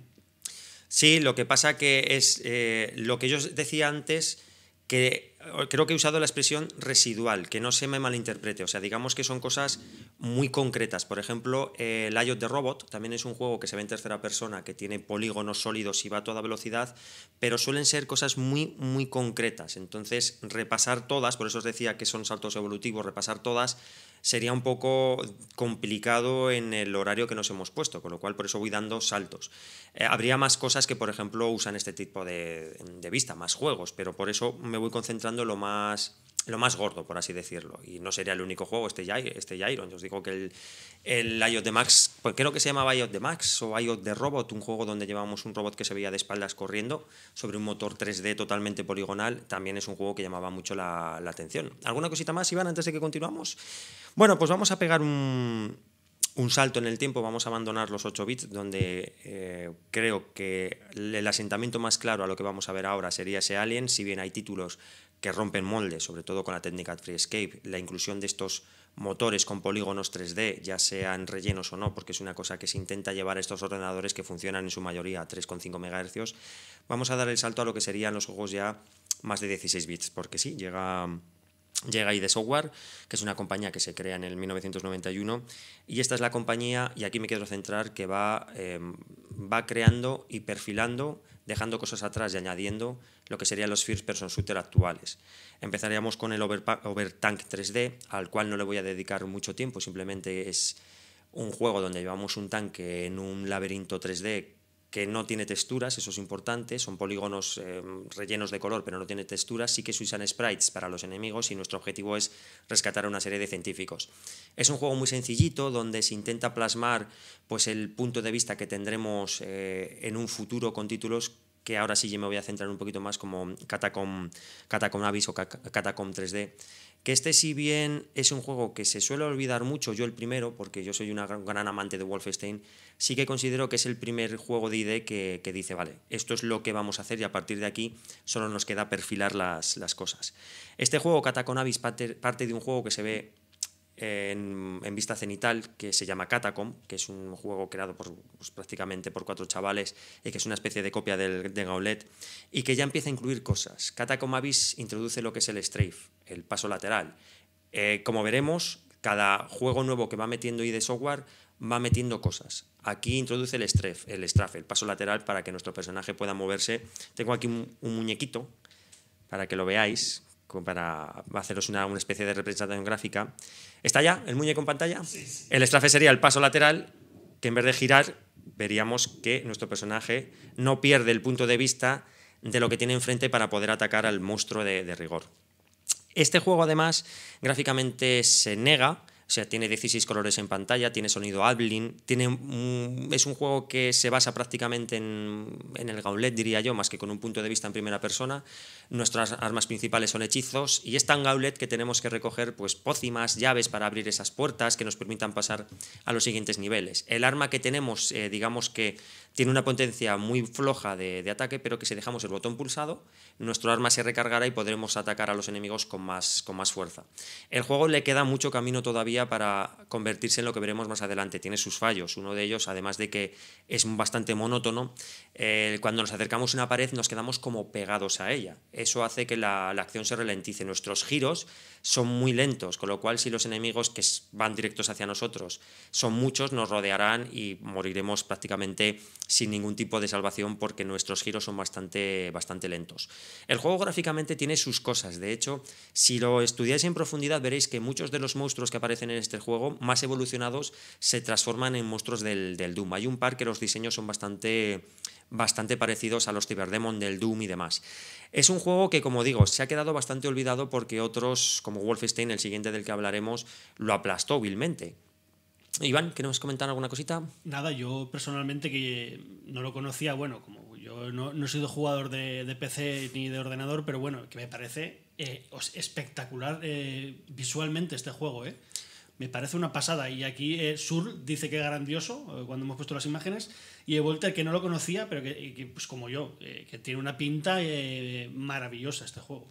Sí, lo que pasa que es eh, lo que yo decía antes, que creo que he usado la expresión residual, que no se me malinterprete. O sea, digamos que son cosas muy concretas. Por ejemplo, el IOT de Robot también es un juego que se ve en tercera persona, que tiene polígonos sólidos y va a toda velocidad, pero suelen ser cosas muy, muy concretas. Entonces, repasar todas, por eso os decía que son saltos evolutivos, repasar todas sería un poco complicado en el horario que nos hemos puesto, con lo cual por eso voy dando saltos. Eh, habría más cosas que, por ejemplo, usan este tipo de, de vista, más juegos, pero por eso me voy concentrando lo más lo más gordo, por así decirlo. Y no sería el único juego, este, este Iron. Os digo que el, IOT de Max, pues creo que se llamaba IOT de Max o IOT de Robot, un juego donde llevábamos un robot que se veía de espaldas corriendo sobre un motor 3D totalmente poligonal, también es un juego que llamaba mucho la, atención. ¿Alguna cosita más, Iván, antes de que continuamos? Bueno, pues vamos a pegar un, salto en el tiempo, vamos a abandonar los 8 bits, donde eh, creo que el asentamiento más claro a lo que vamos a ver ahora sería ese Alien, si bien hay títulos que rompen moldes, sobre todo con la técnica Freescape, la inclusión de estos motores con polígonos 3D, ya sean rellenos o no, porque es una cosa que se intenta llevar a estos ordenadores que funcionan en su mayoría a 3,5 MHz, vamos a dar el salto a lo que serían los juegos ya más de 16 bits, porque sí, llega llega ID Software, que es una compañía que se crea en el 1991, y esta es la compañía, y aquí me quiero centrar, que va, eh, va creando y perfilando dejando cosas atrás y añadiendo lo que serían los First Person Shooter actuales. Empezaríamos con el Over Tank 3D, al cual no le voy a dedicar mucho tiempo, simplemente es un juego donde llevamos un tanque en un laberinto 3D que no tiene texturas, eso es importante, son polígonos eh, rellenos de color, pero no tiene texturas, sí que se usan sprites para los enemigos y nuestro objetivo es rescatar a una serie de científicos. Es un juego muy sencillito donde se intenta plasmar pues, el punto de vista que tendremos eh, en un futuro con títulos que ahora sí yo me voy a centrar un poquito más como Catacom Abyss o Catacom 3D. Que este, si bien es un juego que se suele olvidar mucho, yo el primero, porque yo soy un gran, amante de Wolfenstein, sí que considero que es el primer juego de ID que, dice, vale, esto es lo que vamos a hacer y a partir de aquí solo nos queda perfilar las, las cosas. Este juego, Catacomb Abyss, parte de un juego que se ve en, vista cenital que se llama Catacom, que es un juego creado por, pues, prácticamente por cuatro chavales y que es una especie de copia de gaulet y que ya empieza a incluir cosas. Catacom Abyss introduce lo que es el strafe, el paso lateral. Eh, como veremos, cada juego nuevo que va metiendo ID Software va metiendo cosas. Aquí introduce el strafe, el strafe, el paso lateral para que nuestro personaje pueda moverse. Tengo aquí un muñequito para que lo veáis para haceros una, especie de representación gráfica. ¿Está ya el muñeco en pantalla? El estrafe sería el paso lateral, que en vez de girar, veríamos que nuestro personaje no pierde el punto de vista de lo que tiene enfrente para poder atacar al monstruo de rigor. Este juego, además, gráficamente se nega o sea, tiene 16 colores en pantalla, tiene sonido Ablin, tiene es un juego que se basa prácticamente en, el gaulet, diría yo, más que con un punto de vista en primera persona. Nuestras armas principales son hechizos y es tan gaulet que tenemos que recoger pues, pócimas, llaves para abrir esas puertas que nos permitan pasar a los siguientes niveles. El arma que tenemos, eh, digamos que tiene una potencia muy floja de, ataque, pero que si dejamos el botón pulsado, nuestro arma se recargará y podremos atacar a los enemigos con más, con más fuerza. El juego le queda mucho camino todavía para convertirse en lo que veremos más adelante. Tiene sus fallos. Uno de ellos, además de que es bastante monótono, eh, cuando nos acercamos a una pared nos quedamos como pegados a ella. Eso hace que la, la acción se ralentice. Nuestros giros son muy lentos, con lo cual si los enemigos que van directos hacia nosotros son muchos, nos rodearán y moriremos prácticamente sin ningún tipo de salvación porque nuestros giros son bastante, bastante lentos. El juego gráficamente tiene sus cosas, de hecho, si lo estudiáis en profundidad veréis que muchos de los monstruos que aparecen en este juego, más evolucionados, se transforman en monstruos del, Doom. Hay un par que los diseños son bastante, bastante parecidos a los Cyberdemon del Doom y demás. Es un juego que, como digo, se ha quedado bastante olvidado porque otros, como Wolfenstein, el siguiente del que hablaremos, lo aplastó vilmente. Iván, ¿que nos comentan alguna cosita? Nada, yo personalmente que no lo conocía, bueno, como yo no, he sido jugador de, PC ni de ordenador, pero bueno, que me parece eh, espectacular eh, visualmente este juego, ¿eh? me parece una pasada. Y aquí eh, Sur dice que es grandioso eh, cuando hemos puesto las imágenes. Y Volter, que no lo conocía, pero que, pues como yo, eh, que tiene una pinta maravillosa este juego.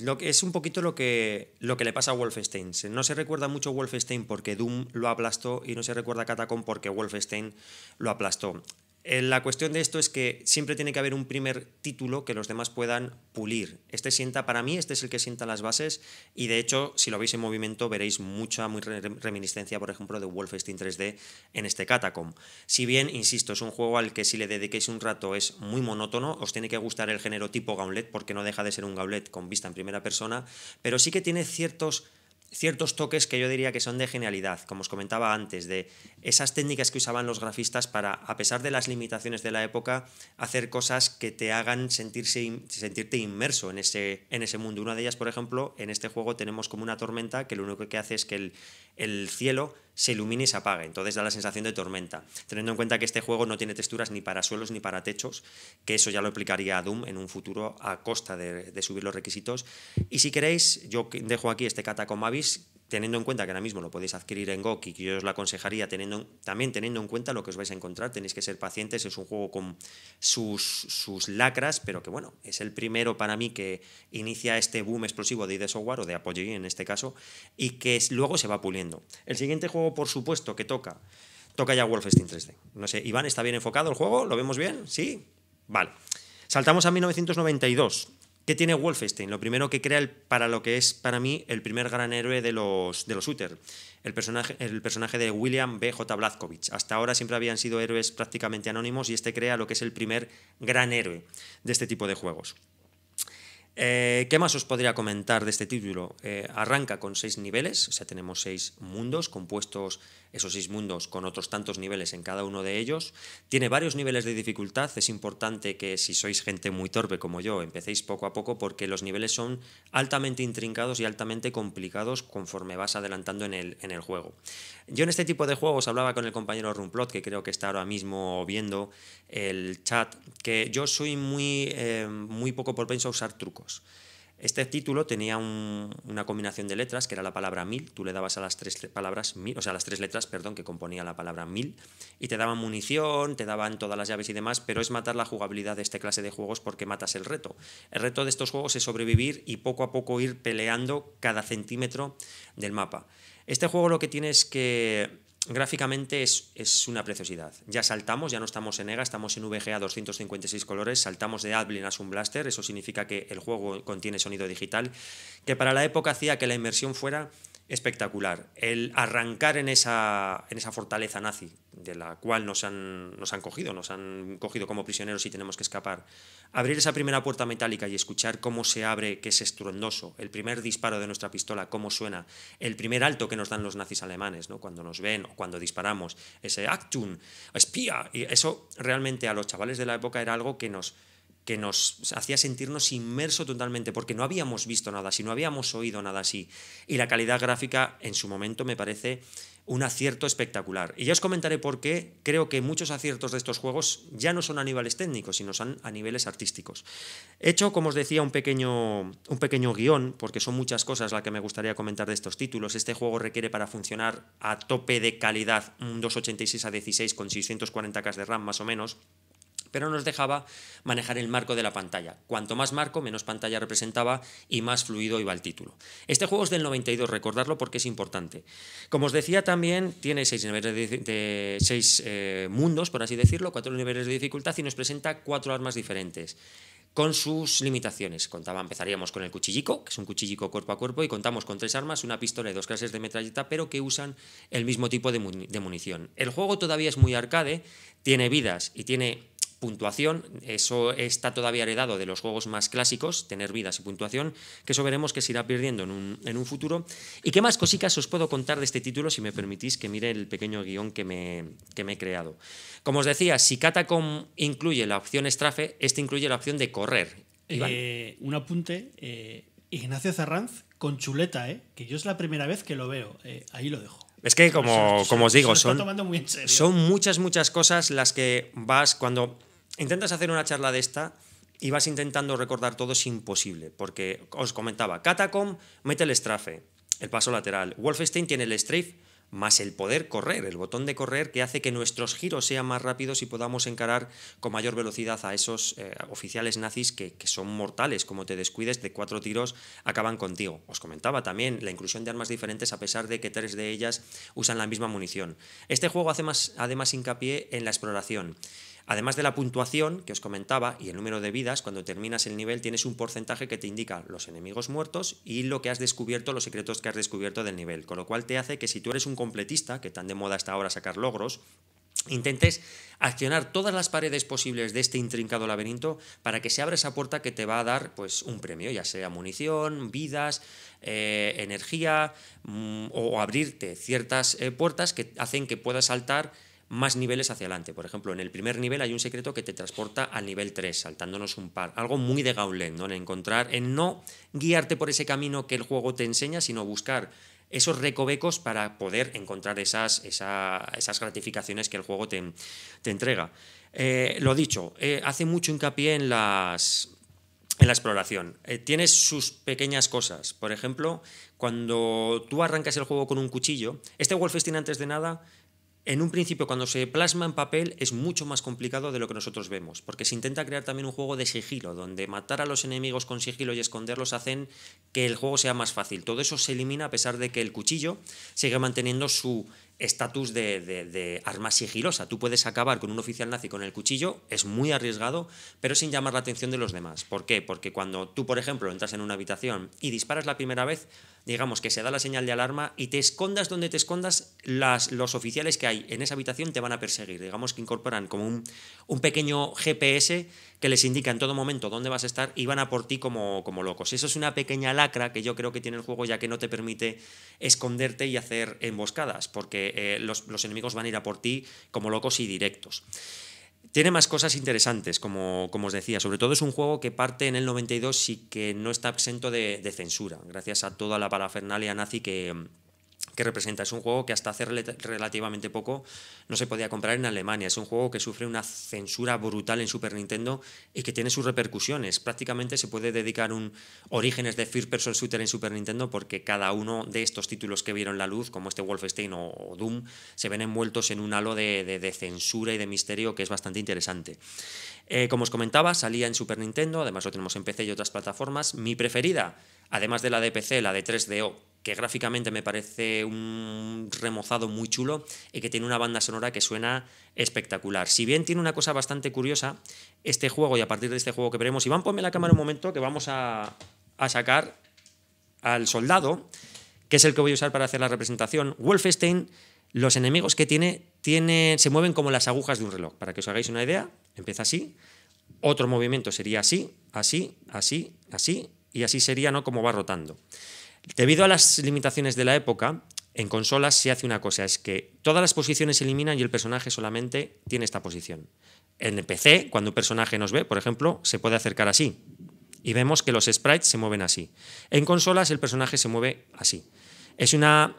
lo que es un poquito lo que, lo que le pasa a Wolfenstein. No se recuerda mucho Wolfenstein porque Doom lo aplastó y no se recuerda a Catacomb porque Wolfenstein lo aplastó. Eh, la cuestión de esto es que siempre tiene que haber un primer título que los demás puedan pulir. Este sienta, para mí, este es el que sienta las bases y de hecho, si lo veis en movimiento, veréis mucha muy reminiscencia, por ejemplo, de Wolfenstein 3D en este catacom. Si bien, insisto, es un juego al que si le dediquéis un rato es muy monótono, os tiene que gustar el género tipo gauntlet porque no deja de ser un gauntlet con vista en primera persona, pero sí que tiene ciertos ciertos toques que yo diría que son de genialidad, como os comentaba antes, de esas técnicas que usaban los grafistas para, a pesar de las limitaciones de la época, hacer cosas que te hagan sentirse, sentirte inmerso en ese, en ese mundo. Una de ellas, por ejemplo, en este juego tenemos como una tormenta que lo único que hace es que el, el cielo se ilumina y se apaga. Entonces da la sensación de tormenta. Teniendo en cuenta que este juego no tiene texturas ni para suelos ni para techos, que eso ya lo aplicaría a Doom en un futuro a costa de, subir los requisitos. Y si queréis, yo dejo aquí este Catacomb teniendo en cuenta que ahora mismo lo podéis adquirir en GOKI, que yo os la aconsejaría, teniendo, también teniendo en cuenta lo que os vais a encontrar, tenéis que ser pacientes, es un juego con sus, sus lacras, pero que bueno, es el primero para mí que inicia este boom explosivo de ID Software o de Apogee en este caso, y que luego se va puliendo. El siguiente juego, por supuesto, que toca, toca ya Wolfenstein 3D. No sé, Iván, ¿está bien enfocado el juego? ¿Lo vemos bien? ¿Sí? Vale. Saltamos a 1992. ¿Qué tiene Wolfenstein? Lo primero que crea para lo que es para mí el primer gran héroe de los, de los el personaje, el personaje de William B. J. Blazkowicz. Hasta ahora siempre habían sido héroes prácticamente anónimos y este crea lo que es el primer gran héroe de este tipo de juegos. Eh, ¿Qué más os podría comentar de este título? Eh, arranca con seis niveles, o sea, tenemos seis mundos compuestos esos seis mundos con otros tantos niveles en cada uno de ellos. Tiene varios niveles de dificultad, es importante que si sois gente muy torpe como yo, empecéis poco a poco porque los niveles son altamente intrincados y altamente complicados conforme vas adelantando en el, juego. Yo en este tipo de juegos hablaba con el compañero Rumplot, que creo que está ahora mismo viendo el chat, que yo soy muy, eh, muy poco propenso a usar trucos. Este título tenía una combinación de letras que era la palabra mil. Tú le dabas a las tres palabras mil, o sea, las tres letras, perdón, que componía la palabra mil, y te daban munición, te daban todas las llaves y demás, pero es matar la jugabilidad de esta clase de juegos porque matas el reto. El reto de estos juegos es sobrevivir y poco a poco ir peleando cada centímetro del mapa. Este juego lo que tiene que Gráficamente es, una preciosidad. Ya saltamos, ya no estamos en EGA, estamos en VGA 256 colores, saltamos de Adblin a Sun Blaster, eso significa que el juego contiene sonido digital, que para la época hacía que la inmersión fuera espectacular. El arrancar en esa, en esa fortaleza nazi, de la cual nos han, nos han cogido, nos han cogido como prisioneros y tenemos que escapar. Abrir esa primera puerta metálica y escuchar cómo se abre, que es estruendoso, el primer disparo de nuestra pistola, cómo suena, el primer alto que nos dan los nazis alemanes, ¿no? cuando nos ven o cuando disparamos, ese Actun, espía, y eso realmente a los chavales de la época era algo que nos que nos hacía sentirnos inmerso totalmente, porque no habíamos visto nada así, no habíamos oído nada así. Y la calidad gráfica en su momento me parece un acierto espectacular. Y ya os comentaré por qué creo que muchos aciertos de estos juegos ya no son a niveles técnicos, sino son a niveles artísticos. He hecho, como os decía, un pequeño, un pequeño guión, porque son muchas cosas las que me gustaría comentar de estos títulos. Este juego requiere para funcionar a tope de calidad un 286 a 16 con 640k de RAM más o menos pero nos dejaba manejar el marco de la pantalla. Cuanto más marco, menos pantalla representaba y más fluido iba el título. Este juego es del 92, recordarlo porque es importante. Como os decía también, tiene seis niveles de, seis, eh, mundos, por así decirlo, cuatro niveles de dificultad y nos presenta cuatro armas diferentes con sus limitaciones. Contaba, empezaríamos con el cuchillico, que es un cuchillico cuerpo a cuerpo, y contamos con tres armas, una pistola y dos clases de metralleta, pero que usan el mismo tipo de munición. El juego todavía es muy arcade, tiene vidas y tiene puntuación, eso está todavía heredado de los juegos más clásicos, tener vidas y puntuación, que eso veremos que se irá perdiendo en un, futuro. ¿Y qué más cositas os puedo contar de este título si me permitís que mire el pequeño guión que me, me he creado? Como os decía, si Catacom incluye la opción strafe este incluye la opción de correr. Eh, un apunte, eh, Ignacio Zarranz con chuleta, eh, que yo es la primera vez que lo veo, ahí lo dejo. Es que, como, os digo, son, son muchas, muchas cosas las que vas cuando intentas hacer una charla de esta y vas intentando recordar todo, es imposible, porque os comentaba, Catacomb mete el strafe. el paso lateral, Wolfenstein tiene el strafe más el poder correr, el botón de correr que hace que nuestros giros sean más rápidos y podamos encarar con mayor velocidad a esos eh, oficiales nazis que, son mortales, como te descuides de cuatro tiros acaban contigo. Os comentaba también la inclusión de armas diferentes a pesar de que tres de ellas usan la misma munición. Este juego hace más, además hincapié en la exploración. Además de la puntuación que os comentaba y el número de vidas, cuando terminas el nivel tienes un porcentaje que te indica los enemigos muertos y lo que has descubierto, los secretos que has descubierto del nivel, con lo cual te hace que si tú eres un completista, que tan de moda está ahora sacar logros, intentes accionar todas las paredes posibles de este intrincado laberinto para que se abra esa puerta que te va a dar pues un premio, ya sea munición, vidas, eh, energía mm, o abrirte ciertas eh, puertas que hacen que puedas saltar más niveles hacia adelante. Por ejemplo, en el primer nivel hay un secreto que te transporta al nivel 3, saltándonos un par. Algo muy de Gauntlet, ¿no? En encontrar, en no guiarte por ese camino que el juego te enseña, sino buscar esos recovecos para poder encontrar esas, esas gratificaciones que el juego te, entrega. Eh, lo dicho, eh, hace mucho hincapié en las, en la exploración. Eh, tienes sus pequeñas cosas. Por ejemplo, cuando tú arrancas el juego con un cuchillo, este Wolfenstein antes de nada en un principio, cuando se plasma en papel, es mucho más complicado de lo que nosotros vemos, porque se intenta crear también un juego de sigilo, donde matar a los enemigos con sigilo y esconderlos hacen que el juego sea más fácil. Todo eso se elimina a pesar de que el cuchillo sigue manteniendo su estatus de, arma sigilosa. Tú puedes acabar con un oficial nazi con el cuchillo, es muy arriesgado, pero sin llamar la atención de los demás. ¿Por qué? Porque cuando tú, por ejemplo, entras en una habitación y disparas la primera vez, digamos que se da la señal de alarma y te escondas donde te escondas, las, los oficiales que hay en esa habitación te van a perseguir. Digamos que incorporan como un pequeño GPS que les indica en todo momento dónde vas a estar y van a por ti como, como locos. Eso es una pequeña lacra que yo creo que tiene el juego ya que no te permite esconderte y hacer emboscadas, porque eh, los, enemigos van a ir a por ti como locos y directos. Tiene más cosas interesantes, como, como, os decía. Sobre todo es un juego que parte en el 92 y que no está exento de, de censura, gracias a toda la parafernalia nazi que, que representa. Es un juego que hasta hace relativamente poco no se podía comprar en Alemania. Es un juego que sufre una censura brutal en Super Nintendo y que tiene sus repercusiones. Prácticamente se puede dedicar un orígenes de First Person Shooter en Super Nintendo porque cada uno de estos títulos que vieron la luz, como este Wolfenstein o, Doom, se ven envueltos en un halo de, censura y de misterio que es bastante interesante. Eh, como os comentaba, salía en Super Nintendo, además lo tenemos en PC y otras plataformas. Mi preferida, además de la de la de 3DO, que gráficamente me parece un remozado muy chulo y que tiene una banda sonora que suena espectacular. Si bien tiene una cosa bastante curiosa, este juego y a partir de este juego que veremos, Iván, ponme la cámara un momento que vamos a, sacar al soldado, que es el que voy a usar para hacer la representación. Wolfenstein, los enemigos que tiene, tiene se mueven como las agujas de un reloj. Para que os hagáis una idea, empieza así. Otro movimiento sería así, así, así, así, y así sería ¿no? como va rotando. Debido a las limitaciones de la época, en consolas se hace una cosa, es que todas las posiciones se eliminan y el personaje solamente tiene esta posición. En el PC, cuando un personaje nos ve, por ejemplo, se puede acercar así. Y vemos que los sprites se mueven así. En consolas el personaje se mueve así. Es una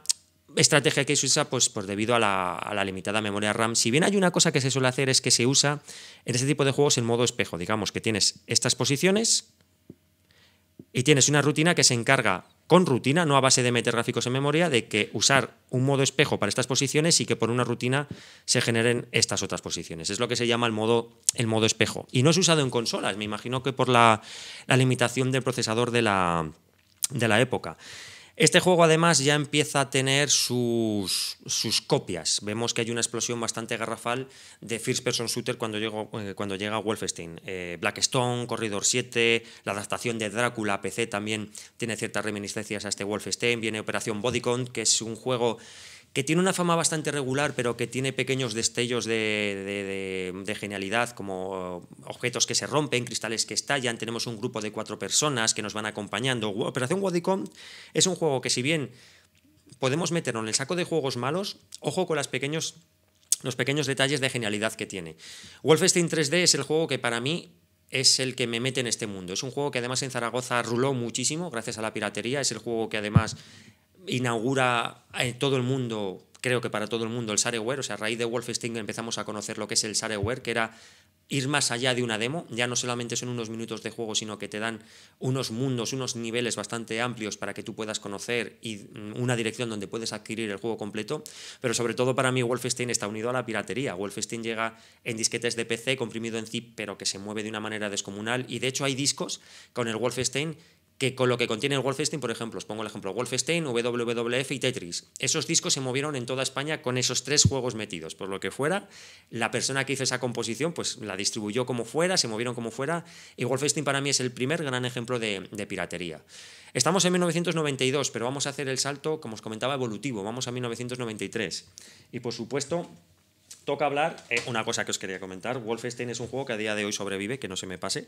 estrategia que se usa pues, debido a la, a la, limitada memoria RAM. Si bien hay una cosa que se suele hacer es que se usa en este tipo de juegos el modo espejo. Digamos que tienes estas posiciones y tienes una rutina que se encarga con rutina, no a base de meter gráficos en memoria, de que usar un modo espejo para estas posiciones y que por una rutina se generen estas otras posiciones. Es lo que se llama el modo, el modo espejo. Y no es usado en consolas, me imagino que por la, limitación del procesador de la, de la época. Este juego además ya empieza a tener sus, sus, copias. Vemos que hay una explosión bastante garrafal de First Person Shooter cuando, eh, cuando llega Wolfenstein. Eh, Blackstone, Corridor 7, la adaptación de Drácula PC también tiene ciertas reminiscencias a este Wolfenstein. Viene Operación Bodycon, que es un juego que tiene una fama bastante regular, pero que tiene pequeños destellos de, genialidad, como objetos que se rompen, cristales que estallan, tenemos un grupo de cuatro personas que nos van acompañando. Operación Wadicom es un juego que si bien podemos meternos en el saco de juegos malos, ojo con los pequeños detalles de genialidad que tiene. Wolfenstein 3D es el juego que para mí es el que me mete en este mundo. Es un juego que además en Zaragoza ruló muchísimo gracias a la piratería, es el juego que además inaugura en eh, todo el mundo, creo que para todo el mundo, el Sareware. O sea, a raíz de Wolfenstein empezamos a conocer lo que es el Sareware, que era ir más allá de una demo. Ya no solamente son unos minutos de juego, sino que te dan unos mundos, unos niveles bastante amplios para que tú puedas conocer y mm, una dirección donde puedes adquirir el juego completo. Pero sobre todo para mí Wolfenstein está unido a la piratería. Wolfenstein llega en disquetes de PC comprimido en zip, pero que se mueve de una manera descomunal. Y de hecho hay discos con el Wolfenstein que con lo que contiene el Wolfenstein, por ejemplo, os pongo el ejemplo, Wolfenstein, WWF y Tetris. Esos discos se movieron en toda España con esos tres juegos metidos, por lo que fuera. La persona que hizo esa composición, pues la distribuyó como fuera, se movieron como fuera, y Wolfenstein para mí es el primer gran ejemplo de, de piratería. Estamos en 1992, pero vamos a hacer el salto, como os comentaba, evolutivo, vamos a 1993. Y por supuesto toca hablar. Eh, una cosa que os quería comentar: Wolfenstein es un juego que a día de hoy sobrevive, que no se me pase.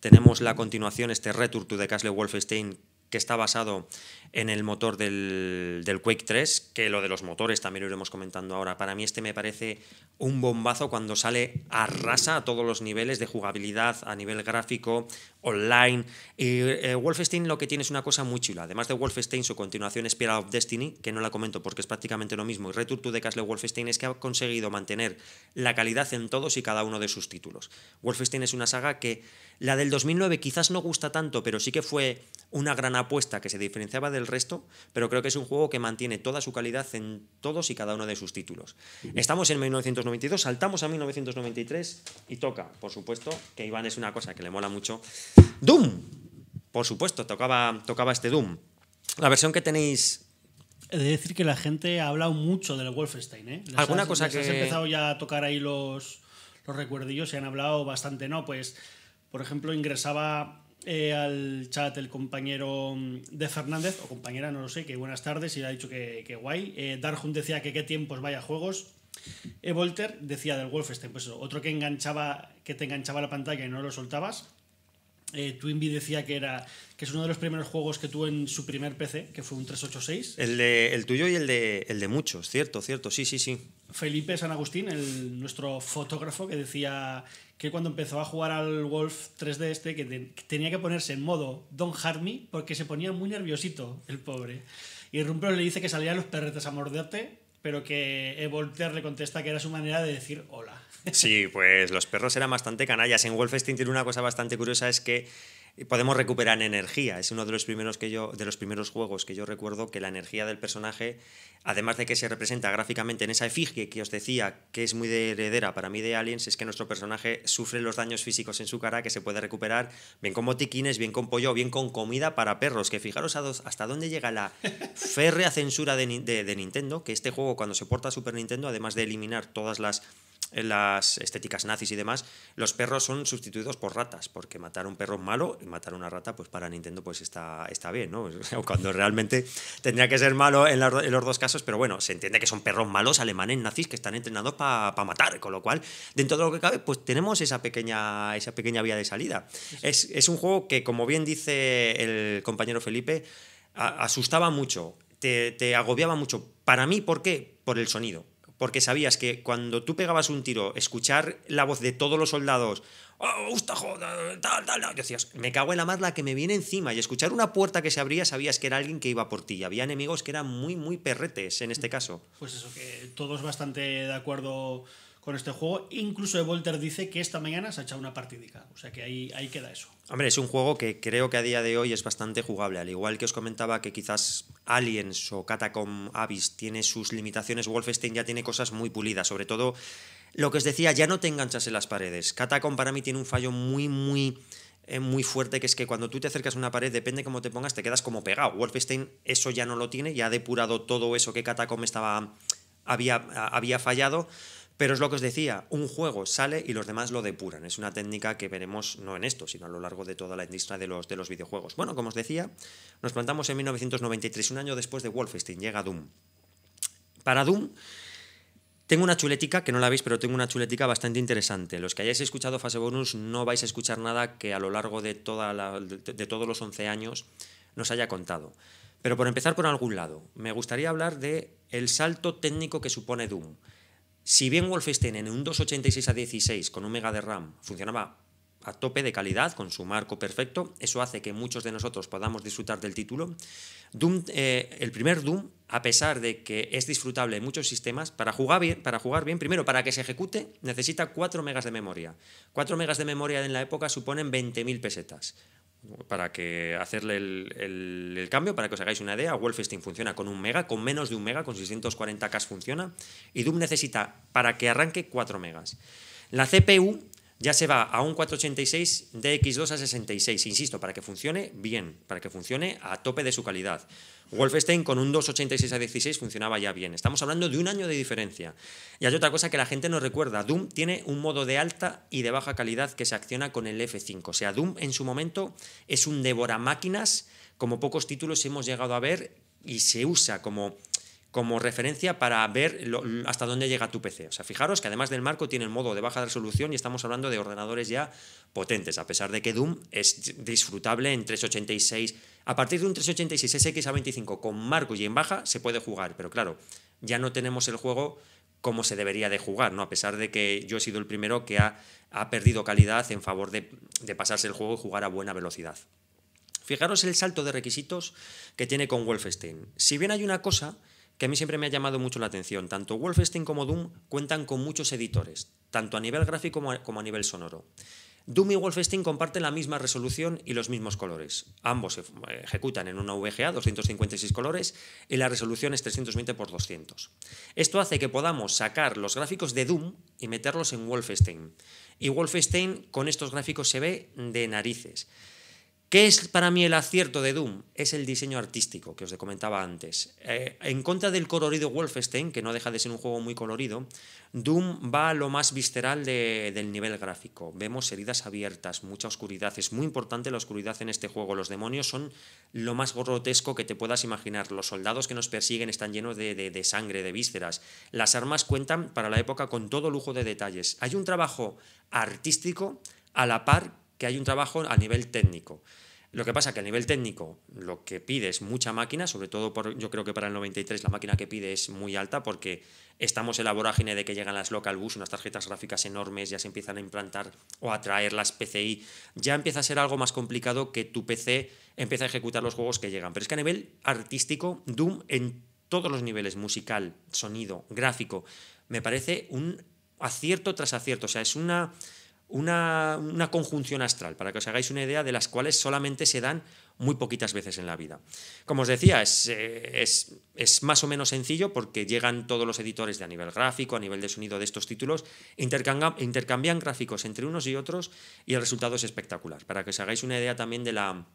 Tenemos la continuación, este Return to the Castle Wolfenstein, que está basado en el motor del, del, Quake 3, que lo de los motores también lo iremos comentando ahora. Para mí este me parece un bombazo cuando sale, a rasa a todos los niveles de jugabilidad, a nivel gráfico, online. Y eh, Wolfenstein lo que tiene es una cosa muy chula. Además de Wolfenstein, su continuación es of Destiny, que no la comento porque es prácticamente lo mismo, y Return to the Castle Wolfenstein es que ha conseguido mantener la calidad en todos y cada uno de sus títulos. Wolfenstein es una saga que la del 2009 quizás no gusta tanto, pero sí que fue una gran apuesta que se diferenciaba del resto, pero creo que es un juego que mantiene toda su calidad en todos y cada uno de sus títulos. Estamos en 1992, saltamos a 1993 y toca, por supuesto, que Iván es una cosa que le mola mucho. Doom, por supuesto, tocaba, tocaba este Doom. La versión que tenéis... He de decir que la gente ha hablado mucho del Wolfenstein, ¿eh? Alguna cosa que se Has empezado ya a tocar ahí los, los recuerdillos y han hablado bastante, ¿no? Pues, por ejemplo, ingresaba eh, al chat el compañero mm, de Fernández, o compañera, no lo sé, que buenas tardes y ha dicho que, que guay. Eh, decía que qué tiempos, vaya juegos. Evolter decía del Wolfenstein, pues eso, otro que enganchaba, que te enganchaba la pantalla y no lo soltabas eh, Twinbee decía que era que es uno de los primeros juegos que tuvo en su primer PC, que fue un 386. El, de, el tuyo y el de, el de muchos, cierto, cierto, sí, sí, sí. Felipe San Agustín, el, nuestro fotógrafo, que decía que cuando empezó a jugar al Wolf 3D este, que, tenía que ponerse en modo Don't Hurt Me, porque se ponía muy nerviosito el pobre. Y Rumplo le dice que salían los perretes a morderte pero que Voltaire le contesta que era su manera de decir hola. Sí, pues los perros eran bastante canallas. En Wolfenstein tiene una cosa bastante curiosa, es que podemos recuperar energía. Es uno de los primeros que yo, de los primeros juegos que yo recuerdo que la energía del personaje, además de que se representa gráficamente en esa efigie que os decía que es muy de heredera para mí de Aliens, es que nuestro personaje sufre los daños físicos en su cara que se puede recuperar bien con botiquines, bien con pollo, bien con comida para perros. Que fijaros hasta dónde llega la férrea censura de Nintendo, que este juego cuando se porta a Super Nintendo, además de eliminar todas las en las estéticas nazis y demás, los perros son sustituidos por ratas, porque matar un perro es malo y matar una rata, pues para Nintendo pues está, está bien, ¿no? Cuando realmente tendría que ser malo en, los dos casos, pero bueno, se entiende que son perros malos alemanes nazis que están entrenados para matar, con lo cual, dentro de lo que cabe, pues tenemos esa pequeña, esa pequeña vía de salida. Es, un juego que, como bien dice el compañero Felipe, asustaba mucho, te, te agobiaba mucho. Para mí, ¿por qué? Por el sonido porque sabías que cuando tú pegabas un tiro, escuchar la voz de todos los soldados, ¡Oh, Tal, tal, Decías, me cago en la madre que me viene encima. Y escuchar una puerta que se abría, sabías que era alguien que iba por ti. Y había enemigos que eran muy, muy perretes en este mm. caso. Pues eso, que todos bastante de acuerdo con este juego. Incluso de Volter dice que esta mañana se ha echado una partidica. O sea que ahí, ahí queda eso. Hombre, es un juego que creo que a día de hoy es bastante jugable. Al igual que os comentaba que quizás Aliens o Catacom Abyss tiene sus limitaciones, Wolfenstein ya tiene cosas muy pulidas. Sobre todo, lo que os decía, ya no te enganchas en las paredes. Catacom para mí tiene un fallo muy, muy eh, muy fuerte, que es que cuando tú te acercas a una pared, depende cómo te pongas, te quedas como pegado. Wolfenstein eso ya no lo tiene, ya ha depurado todo eso que Catacom estaba, había, había fallado. Pero es lo que os decía, un juego sale y los demás lo depuran. Es una técnica que veremos no en esto, sino a lo largo de toda la industria de los, videojuegos. Bueno, como os decía, nos plantamos en 1993, un año después de Wolfenstein, llega Doom. Para Doom... Tengo una chuletica, que no la veis, pero tengo una chuletica bastante interesante. Los que hayáis escuchado Fase Bonus no vais a escuchar nada que a lo largo de, todos los 11 años nos haya contado. Pero por empezar por algún lado, me gustaría hablar de el salto técnico que supone Doom. Si bien Wolfenstein en un 286 a 16 con un mega de RAM funcionaba a tope de calidad, con su marco perfecto, eso hace que muchos de nosotros podamos disfrutar del título. Eh, el primer Doom, a pesar de que es disfrutable en muchos sistemas, para jugar bien, para jugar bien primero, para que se ejecute, necesita 4 megas de memoria. 4 megas de memoria en la época suponen 20.000 pesetas para que hacerle el, cambio, para que os hagáis una idea, Wolfenstein funciona con un mega, con menos de un mega, con 640K funciona, y Doom necesita, para que arranque, 4 megas. La CPU ya se va a un 486 dx 2 a 66, insisto, para que funcione bien, para que funcione a tope de su calidad. Wolfenstein con un 286 a 16 funcionaba ya bien. Estamos hablando de un año de diferencia. Y hay otra cosa que la gente no recuerda. Doom tiene un modo de alta y de baja calidad que se acciona con el F5. O sea, Doom en su momento es un devora máquinas como pocos títulos hemos llegado a ver y se usa como como referencia para ver hasta dónde llega tu PC. O sea, fijaros que además del marco tiene el modo de baja resolución y estamos hablando de ordenadores ya potentes, a pesar de que Doom es disfrutable en 386. A partir de un 386 SX a 25 con marco y en baja se puede jugar, pero claro, ya no tenemos el juego como se debería de jugar, ¿no? A pesar de que yo he sido el primero que ha, perdido calidad en favor de, de pasarse el juego y jugar a buena velocidad. Fijaros el salto de requisitos que tiene con Wolfenstein. Si bien hay una cosa que a mí siempre me ha llamado mucho la atención. Tanto Wolfenstein como Doom cuentan con muchos editores, tanto a nivel gráfico como a, nivel sonoro. Doom y Wolfenstein comparten la misma resolución y los mismos colores. Ambos se ejecutan en una VGA 256 colores y la resolución es 320x200. Esto hace que podamos sacar los gráficos de Doom y meterlos en Wolfenstein. Y Wolfenstein con estos gráficos se ve de narices. ¿Qué es para mí el acierto de Doom? Es el diseño artístico que os comentaba antes. Eh, en contra del colorido Wolfenstein, que no deja de ser un juego muy colorido, Doom va a lo más visceral del nivel gráfico. Vemos heridas abiertas, mucha oscuridad. Es muy importante la oscuridad en este juego. Los demonios son lo más grotesco que te puedas imaginar. Los soldados que nos persiguen están llenos de sangre, de vísceras. Las armas cuentan para la época con todo lujo de detalles. Hay un trabajo artístico a la par que hay un trabajo a nivel técnico. Lo que pasa que a nivel técnico lo que pide es mucha máquina, sobre todo por, yo creo que para el 93 la máquina que pide es muy alta porque estamos en la vorágine de que llegan las local bus, unas tarjetas gráficas enormes, ya se empiezan a implantar o a traer las PCI, ya empieza a ser algo más complicado que tu PC empieza a ejecutar los juegos que llegan. Pero es que a nivel artístico, Doom en todos los niveles, musical, sonido, gráfico, me parece un acierto tras acierto, o sea, es una una, conjunción astral, para que os hagáis una idea de las cuales solamente se dan muy poquitas veces en la vida. Como os decía, es, eh, más o menos sencillo porque llegan todos los editores de a nivel gráfico, a nivel de sonido de estos títulos, intercambian, gráficos entre unos y otros y el resultado es espectacular. Para que os hagáis una idea también de, la,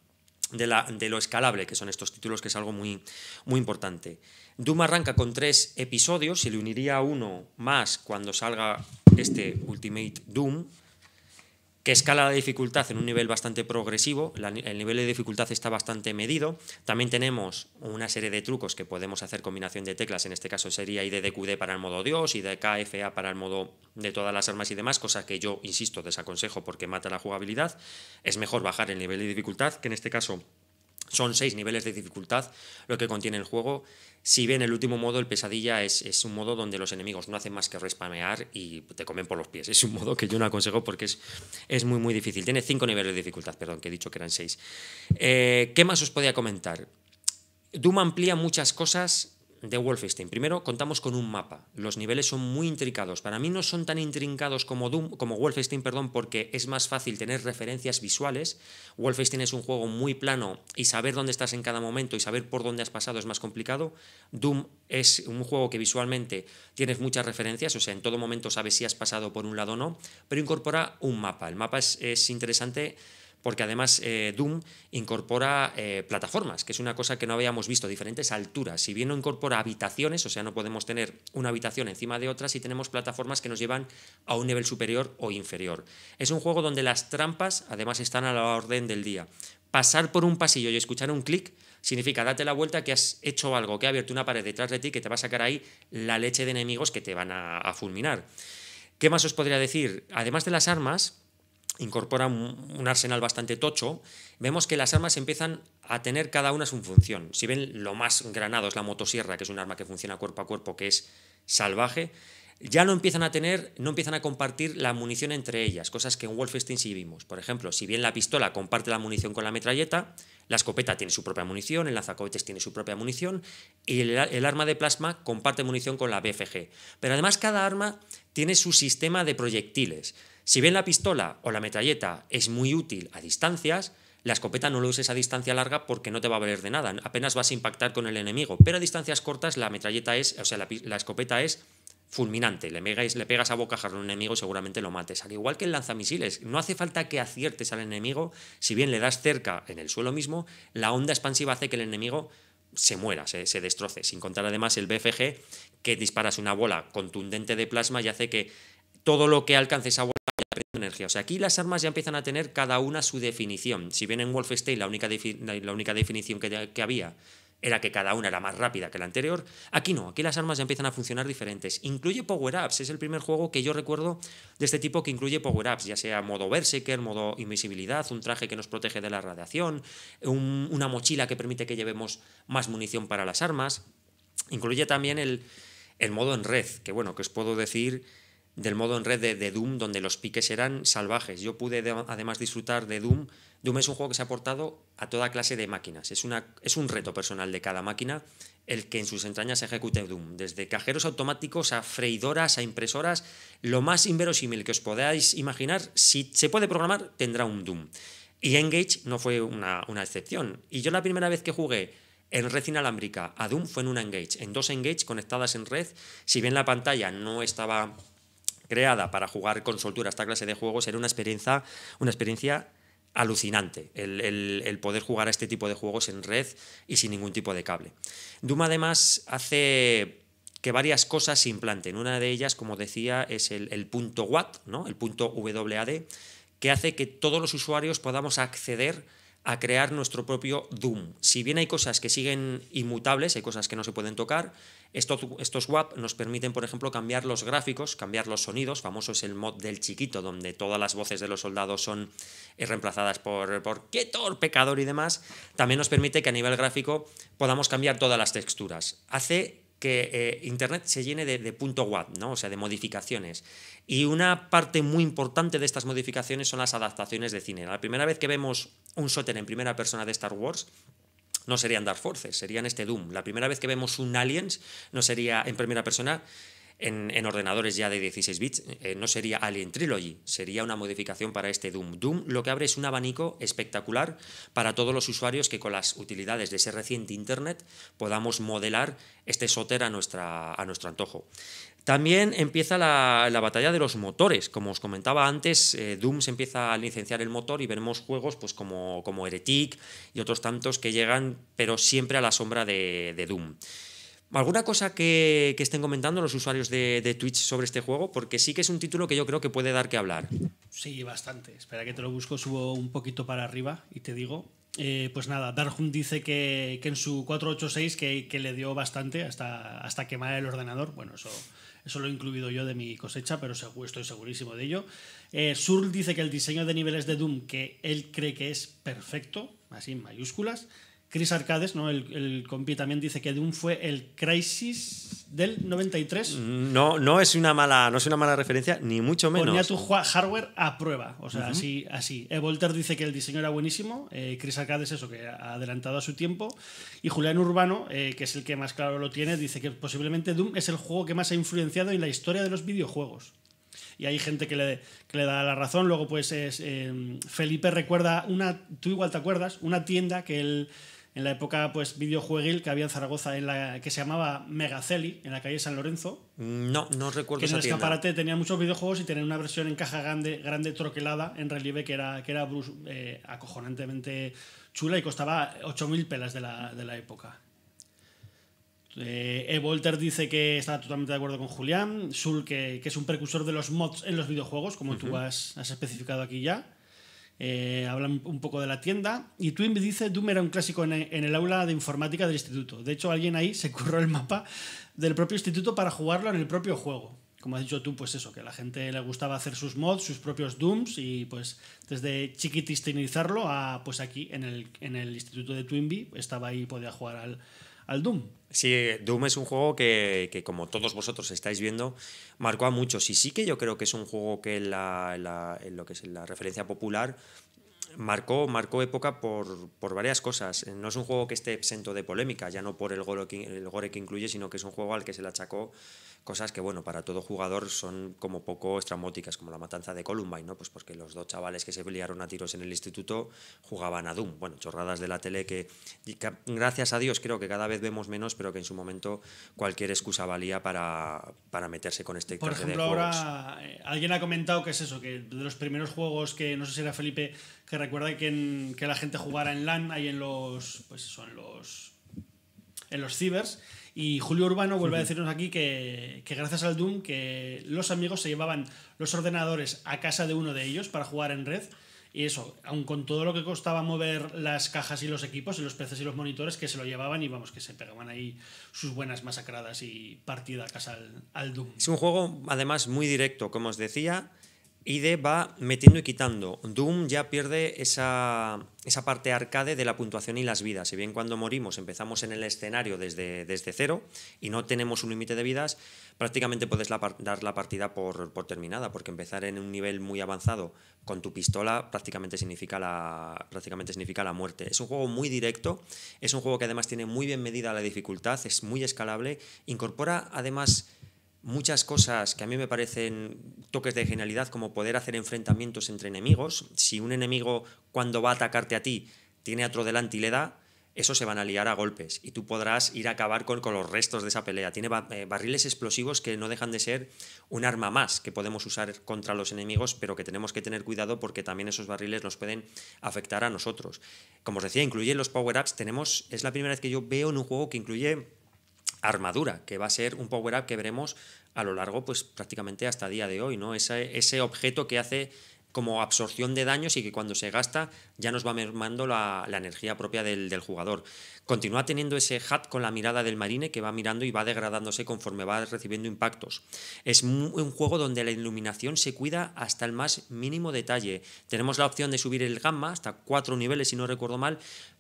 de, lo escalable que son estos títulos, que es algo muy, muy importante. Doom arranca con tres episodios, se le uniría uno más cuando salga este Ultimate Doom, que escala la dificultad en un nivel bastante progresivo, el nivel de dificultad está bastante medido. También tenemos una serie de trucos que podemos hacer combinación de teclas, en este caso sería IDDQD para el modo Dios, y de KFA para el modo de todas las armas y demás, cosa que yo, insisto, desaconsejo porque mata la jugabilidad. Es mejor bajar el nivel de dificultad, que en este caso son seis niveles de dificultad lo que contiene el juego. Si bien el último modo, el pesadilla, es, un modo donde los enemigos no hacen más que respamear y te comen por los pies. Es un modo que yo no aconsejo porque es, es muy, muy difícil. Tiene cinco niveles de dificultad, perdón, que he dicho que eran seis. Eh, ¿Qué más os podía comentar? Doom amplía muchas cosas de Wolfenstein. Primero, contamos con un mapa. Los niveles son muy intrincados. Para mí no son tan intrincados como, Doom, como Wolfenstein, perdón, porque es más fácil tener referencias visuales. Wolfenstein es un juego muy plano y saber dónde estás en cada momento y saber por dónde has pasado es más complicado. Doom es un juego que visualmente tienes muchas referencias, o sea, en todo momento sabes si has pasado por un lado o no, pero incorpora un mapa. El mapa es interesante porque además eh, Doom incorpora eh, plataformas, que es una cosa que no habíamos visto, diferentes alturas. Si bien no incorpora habitaciones, o sea, no podemos tener una habitación encima de otra, si tenemos plataformas que nos llevan a un nivel superior o inferior. Es un juego donde las trampas además están a la orden del día. Pasar por un pasillo y escuchar un clic significa date la vuelta que has hecho algo, que ha abierto una pared detrás de ti, que te va a sacar ahí la leche de enemigos que te van a fulminar. ¿Qué más os podría decir? Además de las armas, incorpora un, arsenal bastante tocho, vemos que las armas empiezan a tener cada una su función. Si ven lo más granado es la motosierra, que es un arma que funciona cuerpo a cuerpo, que es salvaje, ya no empiezan a tener, no empiezan a compartir la munición entre ellas, cosas que en Wolfenstein sí vimos. Por ejemplo, si bien la pistola comparte la munición con la metralleta, la escopeta tiene su propia munición, el lanzacohetes tiene su propia munición y el, arma de plasma comparte munición con la BFG. Pero además cada arma tiene su sistema de proyectiles. Si bien la pistola o la metralleta es muy útil a distancias, la escopeta no lo uses a distancia larga porque no te va a valer de nada, apenas vas a impactar con el enemigo. Pero a distancias cortas la metralleta es, o sea, la, escopeta es fulminante. Le, pegas, le pegas a bocajarro a un enemigo, seguramente lo mates. Al igual que el lanzamisiles, no hace falta que aciertes al enemigo, si bien le das cerca en el suelo mismo, la onda expansiva hace que el enemigo se muera, se, destroce. Sin contar además el BFG, que disparas una bola contundente de plasma y hace que todo lo que alcance esa bola energía. O sea, aquí las armas ya empiezan a tener cada una su definición. Si bien en Wolfenstein la única, la única definición que, había era que cada una era más rápida que la anterior. Aquí no, aquí las armas ya empiezan a funcionar diferentes. Incluye power-ups, es el primer juego que yo recuerdo de este tipo que incluye power-ups, ya sea modo Berserker, modo invisibilidad, un traje que nos protege de la radiación, una mochila que permite que llevemos más munición para las armas. Incluye también el, el modo en red, que bueno, que os puedo decir del modo en red de, Doom, donde los piques eran salvajes. Yo pude además disfrutar de Doom. Doom es un juego que se ha portado a toda clase de máquinas. Es, una, es un reto personal de cada máquina el que en sus entrañas ejecute Doom. Desde cajeros automáticos a freidoras, a impresoras, lo más inverosímil que os podáis imaginar, si se puede programar, tendrá un Doom. Y Engage no fue una, una excepción. Y yo la primera vez que jugué en red inalámbrica a Doom fue en una Engage, en dos Engage conectadas en red. Si bien la pantalla no estaba creada para jugar con soltura esta clase de juegos, era una experiencia, una experiencia alucinante el, poder jugar a este tipo de juegos en red y sin ningún tipo de cable. Duma además hace que varias cosas se implanten. Una de ellas, como decía, es el, el punto WAT, ¿no? el punto WAD, que hace que todos los usuarios podamos acceder a crear nuestro propio Doom. Si bien hay cosas que siguen inmutables, hay cosas que no se pueden tocar, estos, estos WAP nos permiten, por ejemplo, cambiar los gráficos, cambiar los sonidos, famoso es el mod del chiquito, donde todas las voces de los soldados son eh, reemplazadas por, por Ketor, pecador y demás. También nos permite que a nivel gráfico podamos cambiar todas las texturas. Hace que eh, Internet se llene de, punto .watt, ¿no? o sea, de modificaciones. Y una parte muy importante de estas modificaciones son las adaptaciones de cine. La primera vez que vemos un soter en primera persona de Star Wars, no serían Dark Forces, serían este Doom. La primera vez que vemos un Aliens, no sería en primera persona, en, ordenadores ya de 16 bits, eh, no sería Alien Trilogy, sería una modificación para este Doom. Doom lo que abre es un abanico espectacular para todos los usuarios que con las utilidades de ese reciente Internet podamos modelar este soter a, a nuestro antojo. También empieza la, batalla de los motores. Como os comentaba antes, eh, Doom se empieza a licenciar el motor y veremos juegos pues, como, como Heretic y otros tantos que llegan, pero siempre a la sombra de, de Doom. ¿Alguna cosa que, estén comentando los usuarios de, Twitch sobre este juego? Porque sí que es un título que yo creo que puede dar que hablar. Sí, bastante. Espera que te lo busco, subo un poquito para arriba y te digo. Eh, pues nada, Darkhun dice que, que, en su 486 que, que le dio bastante hasta, hasta quemar el ordenador. Bueno, eso eso lo he incluido yo de mi cosecha, pero estoy segurísimo de ello. Eh, Surl dice que el diseño de niveles de Doom, que él cree que es perfecto, así en mayúsculas, Chris Arcades, ¿no? El, compi también dice que Doom fue el Crisis del 93. Mm, no, no es una mala, no es una mala referencia, ni mucho menos. Ponía tu hardware a prueba. O sea, así, así. Volter dice que el diseño era buenísimo. Eh, Chris Arcades, eso, que ha adelantado a su tiempo. Y Julián Urbano, eh, que es el que más claro lo tiene, dice que posiblemente Doom es el juego que más ha influenciado en la historia de los videojuegos y hay gente que le, le, da la razón. Luego, pues es, em, Felipe recuerda una, tú igual te acuerdas, una tienda que él en la época pues videojueguil que había en Zaragoza en la que se llamaba Megaceli en la calle San Lorenzo. Mm, no, no recuerdo. Que en el escaparate tenía muchos videojuegos y tenía una versión en caja grande, grande troquelada en relieve que era que era eh, acojonantemente chula y costaba 8.000 pelas de la, época. Eh, e. Volter dice que está totalmente de acuerdo con Julián. Sul, que, es un precursor de los mods en los videojuegos, como tú has especificado aquí ya. Eh, hablan un poco de la tienda. Y Twin dice, Doom era un clásico en, el aula de informática del instituto. De hecho, alguien ahí se curró el mapa del propio instituto para jugarlo en el propio juego. Como has dicho tú, pues eso, que a la gente le gustaba hacer sus mods, sus propios Dooms y pues desde chiquitistinizarlo a pues aquí en el, instituto de Twinbee estaba ahí y podía jugar al, al Doom. Sí, Doom es un juego que, como todos vosotros estáis viendo, marcó a muchos. Y sí que yo creo que es un juego que la, lo que es la referencia popular marcó, marcó época por, varias cosas. No es un juego que esté exento de polémica, ya no por el el gore que incluye, sino que es un juego al que se le achacó cosas que, bueno, para todo jugador son como poco extramóticas como la matanza de Columbine, ¿no? Pues porque los dos chavales que se pelearon a tiros en el instituto jugaban a Doom. Bueno, chorradas de la tele que, gracias a Dios, creo que cada vez vemos menos, pero que en su momento cualquier excusa valía para, meterse con este Por ejemplo, ahora eh, alguien ha comentado que es eso, que de los primeros juegos que, no sé si era Felipe, que recuerda que, que la gente jugara en LAN, ahí en los, pues son los, en los cibers, y Julio Urbano vuelve a decirnos aquí que, gracias al Doom que los amigos se llevaban los ordenadores a casa de uno de ellos para jugar en red. Y eso, aun con todo lo que costaba mover las cajas y los equipos, y los peces y los monitores, que se lo llevaban y vamos, que se pegaban ahí sus buenas masacradas y partida a casa al Doom. Es un juego, además, muy directo, como os decía. ID va metiendo y quitando. Doom ya pierde esa, parte arcade de la puntuación y las vidas. Si bien cuando morimos empezamos en el escenario desde, desde cero y no tenemos un límite de vidas, prácticamente puedes dar la partida por, terminada, porque empezar en un nivel muy avanzado con tu pistola prácticamente significa, la, prácticamente significa la muerte. Es un juego muy directo, es un juego que además tiene muy bien medida la dificultad, es muy escalable, incorpora además muchas cosas que a mí me parecen toques de genialidad, como poder hacer enfrentamientos entre enemigos. Si un enemigo cuando va a atacarte a ti tiene otro delante y le da, eso se van a liar a golpes y tú podrás ir a acabar con, los restos de esa pelea. Tiene eh, barriles explosivos que no dejan de ser un arma más que podemos usar contra los enemigos, pero que tenemos que tener cuidado porque también esos barriles nos pueden afectar a nosotros. Como os decía, incluye los power-ups. Tenemos, es la primera vez que yo veo en un juego que incluye armadura, que va a ser un power-up que veremos a lo largo, pues prácticamente hasta día de hoy, ¿no? Ese, ese objeto que hace como absorción de daños y que cuando se gasta ya nos va mermando la, energía propia del, del, jugador. Continúa teniendo ese hat con la mirada del marine que va mirando y va degradándose conforme va recibiendo impactos. Es un juego donde la iluminación se cuida hasta el más mínimo detalle. Tenemos la opción de subir el gamma hasta cuatro niveles si no recuerdo mal,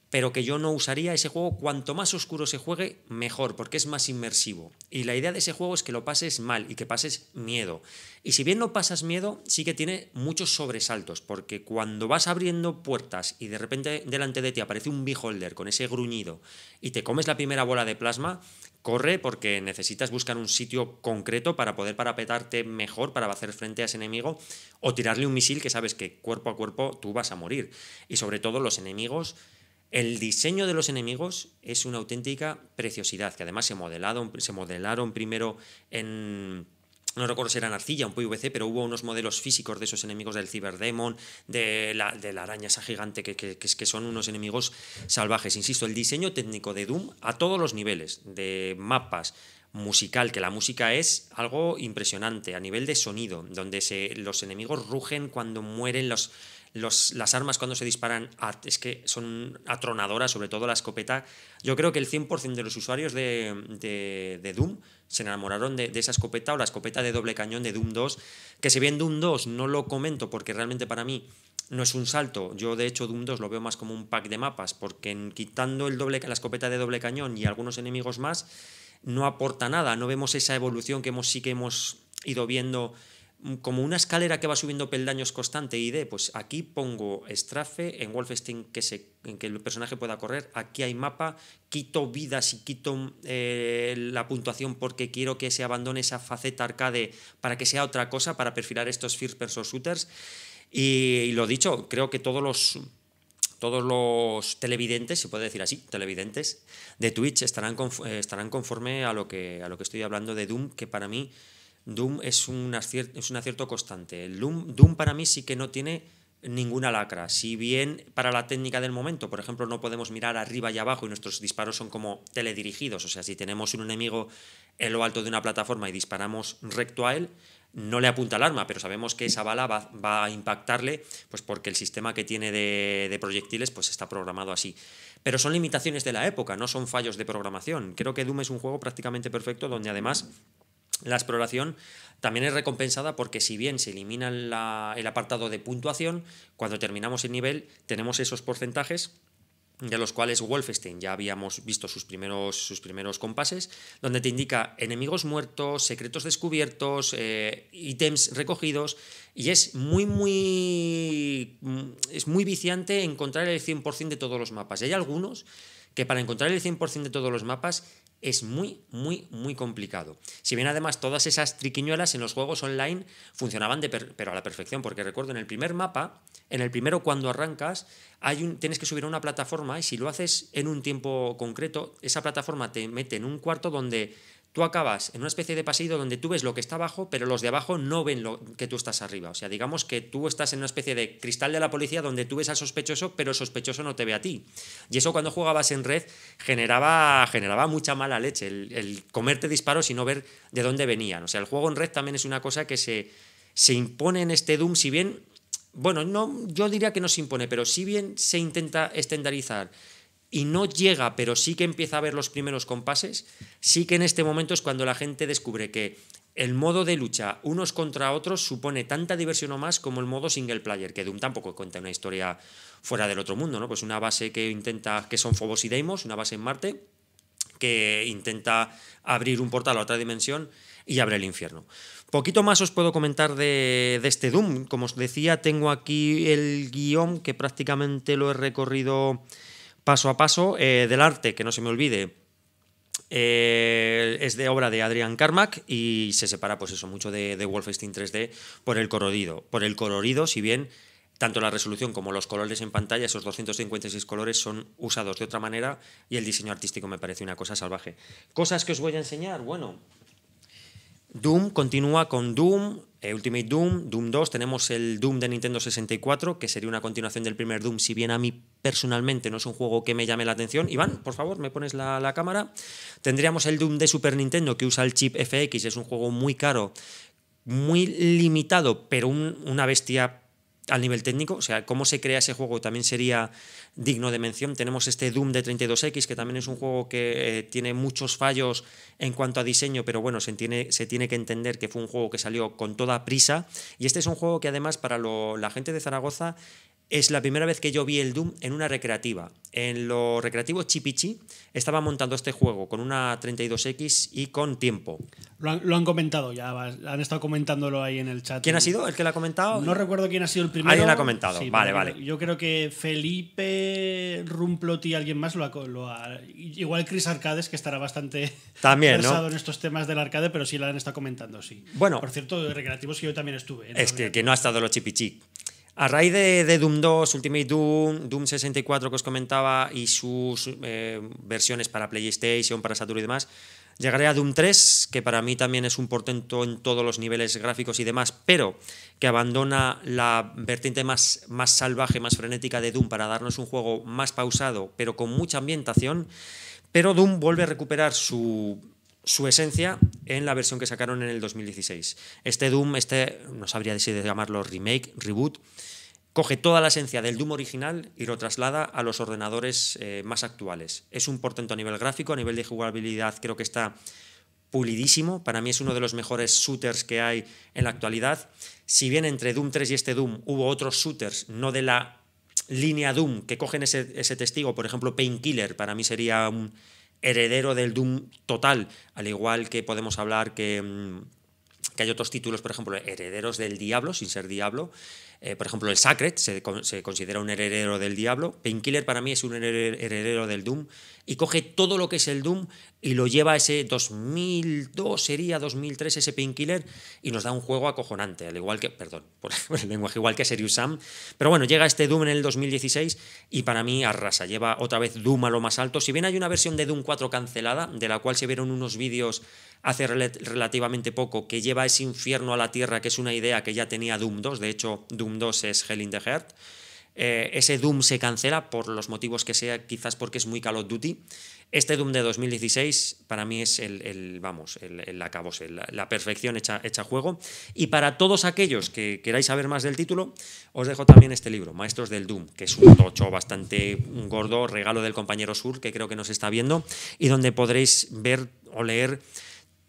pero que yo no usaría ese juego. Cuanto más oscuro se juegue, mejor, porque es más inmersivo. Y la idea de ese juego es que lo pases mal y que pases miedo. Y si bien no pasas miedo, sí que tiene muchos sobresaltos, porque cuando vas abriendo puertas y de repente delante de ti aparece un beholder con ese gruñido y te comes la primera bola de plasma, corre porque necesitas buscar un sitio concreto para poder parapetarte mejor, para hacer frente a ese enemigo, o tirarle un misil que sabes que cuerpo a cuerpo tú vas a morir. Y sobre todo los enemigos el diseño de los enemigos es una auténtica preciosidad, que además se, modelaron primero en, no recuerdo si era Arcilla o PVC, pero hubo unos modelos físicos de esos enemigos del Cyberdemon, de la, de la araña esa gigante, que, son unos enemigos salvajes. Insisto, el diseño técnico de Doom a todos los niveles, de mapas, musical, que la música es algo impresionante a nivel de sonido, donde los enemigos rugen cuando mueren los las armas cuando se disparan es que son atronadoras, sobre todo la escopeta. Yo creo que el 100% de los usuarios de, Doom se enamoraron de, esa escopeta o la escopeta de doble cañón de Doom 2, que si bien Doom 2 no lo comento porque realmente para mí no es un salto, yo de hecho Doom 2 lo veo más como un pack de mapas, porque quitando el doble, la escopeta de doble cañón y algunos enemigos más, no aporta nada, no vemos esa evolución que hemos, sí que hemos ido viendo Mm, como una escalera que va subiendo peldaños constante y de, pues aquí pongo estrafe en Wolfenstein que, se, en que el personaje pueda correr, aquí hay mapa, quito vidas y quito eh, la puntuación porque quiero que se abandone esa faceta arcade para que sea otra cosa, para perfilar estos first person shooters. Y, lo dicho, creo que todos los todos los televidentes, se puede decir así, televidentes de Twitch estarán, conforme, estarán conforme a lo, que, a lo que estoy hablando de Doom, que para mí Doom es un, acierto, constante. Doom, para mí sí que no tiene ninguna lacra. Si bien para la técnica del momento, por ejemplo, no podemos mirar arriba y abajo y nuestros disparos son como teledirigidos, o sea, si tenemos un enemigo en lo alto de una plataforma y disparamos recto a él, no le apunta el arma, pero sabemos que esa bala va, a impactarle, pues porque el sistema que tiene de, de, proyectiles pues está programado así. Pero son limitaciones de la época, no son fallos de programación. Creo que Doom es un juego prácticamente perfecto donde además la exploración también es recompensada porque si bien se elimina el apartado de puntuación, cuando terminamos el nivel tenemos esos porcentajes de los cuales Wolfenstein ya habíamos visto sus primeros, sus primeros compases, donde te indica enemigos muertos, secretos descubiertos, eh, ítems recogidos, y es muy, muy, mm, es muy viciante encontrar el 100% de todos los mapas. Y hay algunos que para encontrar el 100% de todos los mapas es muy, muy, muy complicado. Si bien además todas esas triquiñuelas en los juegos online funcionaban de pero a la perfección, porque recuerdo en el primer mapa, en el primero cuando arrancas, hay un, tienes que subir a una plataforma y si lo haces en un tiempo concreto, esa plataforma te mete en un cuarto donde acabas en una especie de pasillo donde tú ves lo que está abajo, pero los de abajo no ven lo que tú estás arriba. O sea, digamos que tú estás en una especie de cristal de la policía donde tú ves al sospechoso, pero el sospechoso no te ve a ti. Y eso cuando jugabas en red generaba, generaba mucha mala leche, el, comerte disparos y no ver de dónde venían. O sea, el juego en red también es una cosa que se, se impone en este Doom, si bien, bueno, no, yo diría que no se impone, pero si bien se intenta estandarizar y no llega, pero sí que empieza a ver los primeros compases, sí que en este momento es cuando la gente descubre que el modo de lucha unos contra otros supone tanta diversión o más como el modo single player, que Doom tampoco cuenta una historia fuera del otro mundo, ¿no? Pues una base que intenta, que son Phobos y Deimos, una base en Marte, que intenta abrir un portal a otra dimensión y abre el infierno. Poquito más os puedo comentar de, de, este Doom. Como os decía, tengo aquí el guión que prácticamente lo he recorrido paso a paso eh, del arte, que no se me olvide. Eh, es de obra de Adrian Carmack y se separa, pues eso, mucho de, de Wolfenstein 3D por el colorido. Por el colorido, si bien tanto la resolución como los colores en pantalla, esos 256 colores son usados de otra manera y el diseño artístico me parece una cosa salvaje. Cosas que os voy a enseñar, bueno, Doom continúa con Doom, eh, Ultimate Doom, Doom 2, tenemos el Doom de Nintendo 64, que sería una continuación del primer Doom, si bien a mí personalmente no es un juego que me llame la atención. Iván, por favor, me pones la, cámara. Tendríamos el Doom de Super Nintendo, que usa el chip FX, es un juego muy caro, muy limitado, pero una bestia al nivel técnico, o sea, cómo se crea ese juego también sería digno de mención. Tenemos este Doom de 32X, que también es un juego que eh, tiene muchos fallos en cuanto a diseño, pero bueno, se tiene, se tiene que entender que fue un juego que salió con toda prisa. Y este es un juego que además para la gente de Zaragoza es la primera vez que yo vi el Doom en una recreativa. En lo recreativo Chipichi estaba montando este juego con una 32X y con tiempo. Lo han, comentado ya, han estado comentándolo ahí en el chat. ¿Quién ha sido el que lo ha comentado? No recuerdo quién ha sido el primero. Alguien lo ha comentado, vale, vale. Yo creo que Felipe Rumploti y alguien más lo ha, Igual Chris Arcades, que estará bastante interesado en estos temas del arcade, pero sí lo han estado comentando, sí. Bueno. Por cierto, recreativos que yo también estuve. ¿eh? Es que, que no ha estado lo Chipichi. A raíz de, Doom 2, Ultimate Doom, Doom 64 que os comentaba y sus eh, versiones para PlayStation, para Saturn y demás, llegaré a Doom 3, que para mí también es un portento en todos los niveles gráficos y demás, pero que abandona la vertiente más salvaje, más frenética de Doom para darnos un juego más pausado, pero con mucha ambientación. Pero Doom vuelve a recuperar su su esencia en la versión que sacaron en el 2016. Este Doom, este, no sabría si llamarlo remake, reboot, coge toda la esencia del Doom original y lo traslada a los ordenadores eh, más actuales. Es un portento a nivel gráfico, a nivel de jugabilidad creo que está pulidísimo. Para mí es uno de los mejores shooters que hay en la actualidad. Si bien entre Doom 3 y este Doom hubo otros shooters, no de la línea Doom, que cogen ese, ese testigo, por ejemplo, Painkiller, para mí sería un heredero del Doom total, al igual que podemos hablar que, mm, que hay otros títulos, por ejemplo, herederos del Diablo, sin ser Diablo. Eh, por ejemplo, el Sacred se, se, considera un heredero del Diablo. Painkiller para mí es un heredero del Doom y coge todo lo que es el Doom, y lo lleva ese 2002, sería 2003 ese Painkiller, y nos da un juego acojonante, al igual que, perdón, por el lenguaje, igual que Serious Sam, pero bueno, llega este Doom en el 2016 y para mí arrasa, lleva otra vez Doom a lo más alto, si bien hay una versión de Doom 4 cancelada, de la cual se vieron unos vídeos hace relativamente poco, que lleva ese infierno a la Tierra, que es una idea que ya tenía Doom 2, de hecho Doom 2 es Hell in the Heart, eh, ese Doom se cancela por los motivos que sea, quizás porque es muy Call of Duty, este Doom de 2016 para mí es el, vamos, el, la, perfección hecha, hecha juego. Y para todos aquellos que queráis saber más del título, os dejo también este libro, Maestros del Doom, que es un tocho bastante gordo, regalo del compañero Sur, que creo que nos está viendo, y donde podréis ver o leer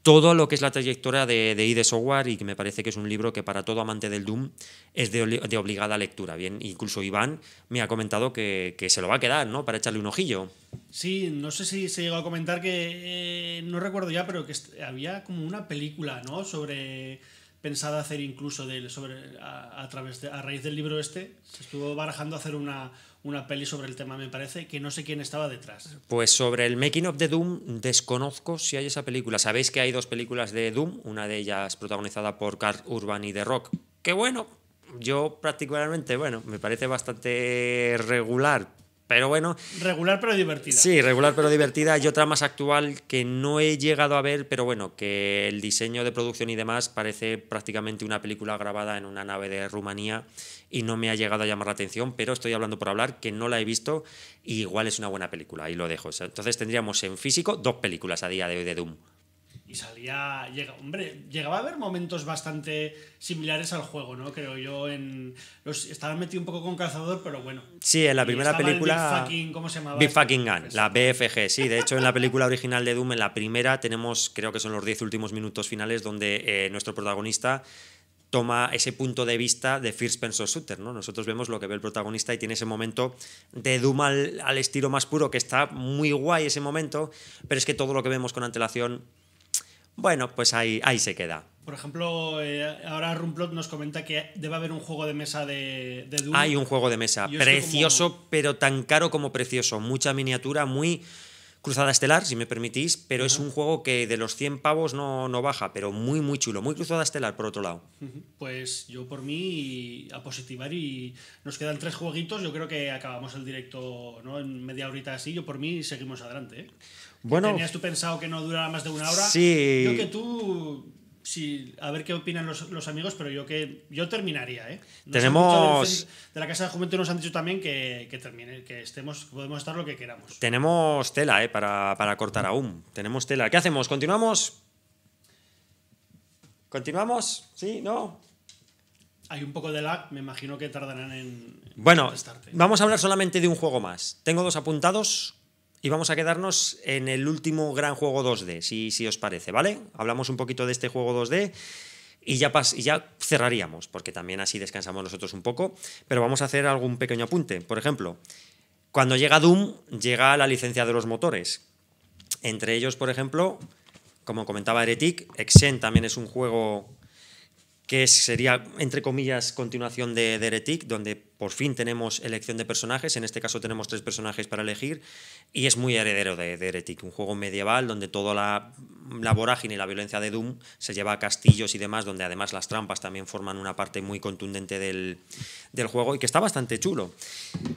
todo lo que es la trayectoria de, de ID Software y que me parece que es un libro que para todo amante del Doom es de, obligada lectura. Bien, incluso Iván me ha comentado que, se lo va a quedar, ¿no? Para echarle un ojillo. Sí, no sé si se llegó a comentar que, eh, no recuerdo ya, pero que había como una película, ¿no? Sobre pensada hacer incluso sobre, a, través de, a raíz del libro este, se estuvo barajando hacer una, una peli sobre el tema, me parece, que no sé quién estaba detrás. Pues sobre el Making of the Doom desconozco si hay esa película. Sabéis que hay dos películas de Doom, una de ellas protagonizada por Carl Urban y The Rock. Que bueno, yo particularmente, bueno, me parece bastante regular, pero bueno. Regular pero divertida. Sí, regular pero divertida. Y otra más actual que no he llegado a ver, pero bueno, que el diseño de producción y demás parece prácticamente una película grabada en una nave de Rumanía y no me ha llegado a llamar la atención, pero estoy hablando por hablar que no la he visto y igual es una buena película, ahí lo dejo. Entonces tendríamos en físico dos películas a día de hoy de Doom y salía. Llega, hombre, llegaba a haber momentos bastante similares al juego, ¿no? Creo yo en. Los, estaban metido un poco con cazador, pero bueno. Sí, en la primera película. Big fucking, ¿Cómo se llamaba? Big este? Gun, pues la BFG, sí. De hecho, en la película original de Doom, en la primera, tenemos, creo que son los 10 últimos minutos finales, donde eh, nuestro protagonista toma ese punto de vista de First Person Shooter, ¿no? Nosotros vemos lo que ve el protagonista y tiene ese momento de Doom al, estilo más puro, que está muy guay ese momento, pero es que todo lo que vemos con antelación bueno, pues ahí, ahí se queda. Por ejemplo, eh, ahora Rumplot nos comenta que debe haber un juego de mesa de, Hay un juego de mesa precioso, pero tan caro como precioso. Mucha miniatura, muy cruzada estelar, si me permitís, pero es un juego que de los 100 pavos no, baja, pero muy, muy chulo. Muy cruzada estelar, por otro lado. Pues yo por mí a positivar y nos quedan tres jueguitos. Yo creo que acabamos el directo ¿no? en media horita así. Yo por mí seguimos adelante. ¿eh? Bueno, tenías tú pensado que no durara más de una hora. Sí. Yo que tú a ver qué opinan los, amigos, pero yo que yo terminaría, ¿eh? tenemos de la Casa de Juventud nos han dicho también que, termine, que estemos, podemos estar lo que queramos. Tenemos tela, ¿eh? Para, cortar aún. Tenemos tela. ¿Qué hacemos? ¿Continuamos? ¿Continuamos? ¿Sí? ¿No? Hay un poco de lag, me imagino que tardarán en. Bueno, vamos a hablar solamente de un juego más. Tengo dos apuntados y vamos a quedarnos en el último gran juego 2D, si, si os parece, ¿vale? Hablamos un poquito de este juego 2D y ya, ya cerraríamos, porque también así descansamos nosotros un poco, pero vamos a hacer algún pequeño apunte. Por ejemplo, cuando llega Doom, llega la licencia de los motores. Entre ellos, por ejemplo, como comentaba Heretic, Exen también es un juego que sería, entre comillas, continuación de, de Heretic, donde por fin tenemos elección de personajes, en este caso tenemos tres personajes para elegir, y es muy heredero de, de Heretic, un juego medieval donde toda la, vorágine y la violencia de Doom se lleva a castillos y demás, donde además las trampas también forman una parte muy contundente del, juego y que está bastante chulo.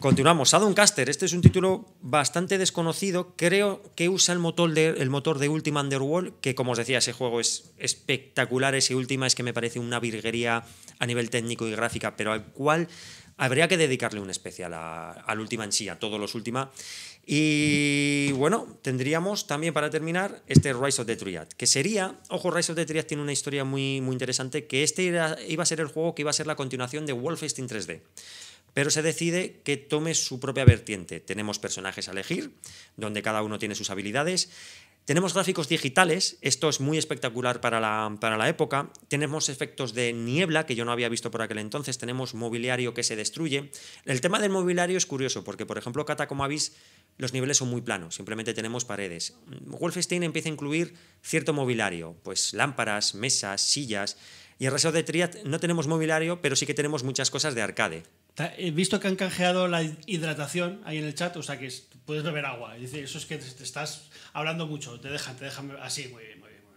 Continuamos, Caster, este es un título bastante desconocido, creo que usa el motor de, el motor de Ultima Underworld, que como os decía, ese juego es espectacular, ese Ultima es que me parece una virguería a nivel técnico y gráfica, pero al cual Habría que dedicarle un especial al última en sí, a todos los última. Y bueno, tendríamos también para terminar este Rise of the Triad, que sería, ojo, Rise of the Triad tiene una historia muy, muy interesante, que este iba a ser el juego que iba a ser la continuación de Wolfenstein 3D pero se decide que tome su propia vertiente. Tenemos personajes a elegir, donde cada uno tiene sus habilidades, tenemos gráficos digitales, esto es muy espectacular para la, para la, época. Tenemos efectos de niebla que yo no había visto por aquel entonces. Tenemos mobiliario que se destruye. El tema del mobiliario es curioso porque, por ejemplo, Catacomavis los niveles son muy planos, simplemente tenemos paredes. Wolfenstein empieza a incluir cierto mobiliario, pues lámparas, mesas, sillas. Y el Reserva de Triad no tenemos mobiliario, pero sí que tenemos muchas cosas de arcade. He visto que han canjeado la hidratación ahí en el chat, o sea que puedes beber agua. eso es que te estás hablando mucho. Te dejan, te dejan así, muy bien, muy bien, muy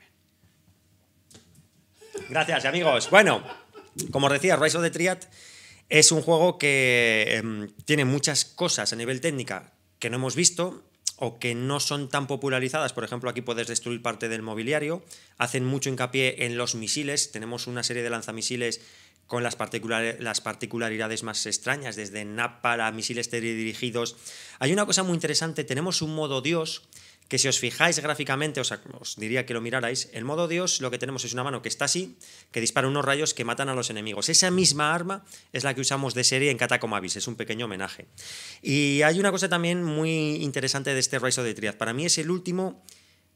bien. Gracias, amigos. Bueno, como os decía, Rise of the Triad es un juego que em, tiene muchas cosas a nivel técnica que no hemos visto o que no son tan popularizadas. Por ejemplo, aquí puedes destruir parte del mobiliario. Hacen mucho hincapié en los misiles. Tenemos una serie de lanzamisiles con las, particularidades más extrañas, desde NAP para misiles teledirigidos. Hay una cosa muy interesante, tenemos un modo Dios que si os fijáis gráficamente, os, diría que lo mirarais, el modo Dios lo que tenemos es una mano que está así, que dispara unos rayos que matan a los enemigos. Esa misma arma es la que usamos de serie en Catacomb es un pequeño homenaje. Y hay una cosa también muy interesante de este Rise of the Triad. Para mí es el último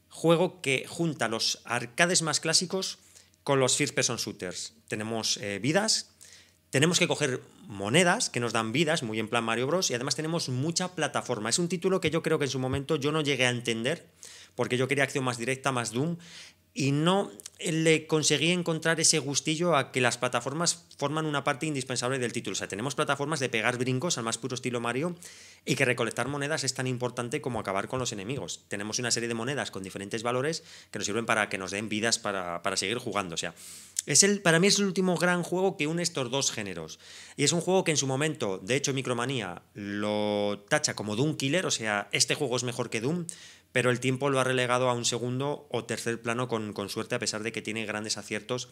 juego que junta los arcades más clásicos con los first person shooters. Tenemos eh, vidas, tenemos que coger monedas que nos dan vidas, muy en plan Mario Bros. Y además tenemos mucha plataforma. Es un título que yo creo que en su momento yo no llegué a entender porque yo quería acción más directa, más Doom, y no eh, le conseguí encontrar ese gustillo a que las plataformas forman una parte indispensable del título. O sea, tenemos plataformas de pegar brincos al más puro estilo Mario y que recolectar monedas es tan importante como acabar con los enemigos. Tenemos una serie de monedas con diferentes valores que nos sirven para que nos den vidas para, seguir jugando. O sea, es el, para mí es el último gran juego que une estos dos géneros. Y es un juego que en su momento, de hecho Micromanía lo tacha como Doom Killer, o sea, este juego es mejor que Doom, pero el tiempo lo ha relegado a un segundo o tercer plano con, con, suerte, a pesar de que tiene grandes aciertos.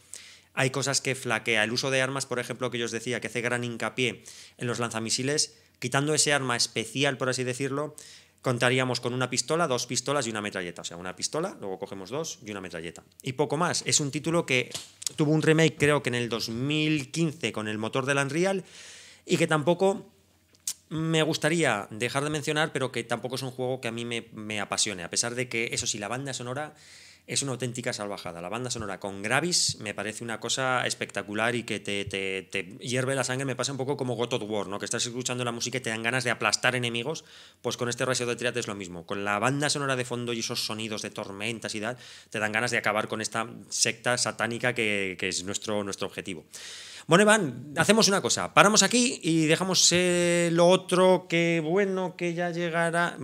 Hay cosas que flaquea. El uso de armas, por ejemplo, que yo os decía, que hace gran hincapié en los lanzamisiles, quitando ese arma especial, por así decirlo, contaríamos con una pistola, dos pistolas y una metralleta. O sea, una pistola, luego cogemos dos y una metralleta. Y poco más. Es un título que tuvo un remake, creo que en el 2015, con el motor la Unreal, y que tampoco me gustaría dejar de mencionar, pero que tampoco es un juego que a mí me, apasione, a pesar de que, eso sí, la banda sonora es una auténtica salvajada. La banda sonora con Gravis me parece una cosa espectacular y que te, te, te, hierve la sangre. Me pasa un poco como God of War, ¿no? Que estás escuchando la música y te dan ganas de aplastar enemigos. Pues con este Rise de the es lo mismo. Con la banda sonora de fondo y esos sonidos de tormentas y tal, te dan ganas de acabar con esta secta satánica que, es nuestro, nuestro objetivo. Bueno, Iván, hacemos una cosa. Paramos aquí y dejamos eh, lo otro que bueno que ya llegará.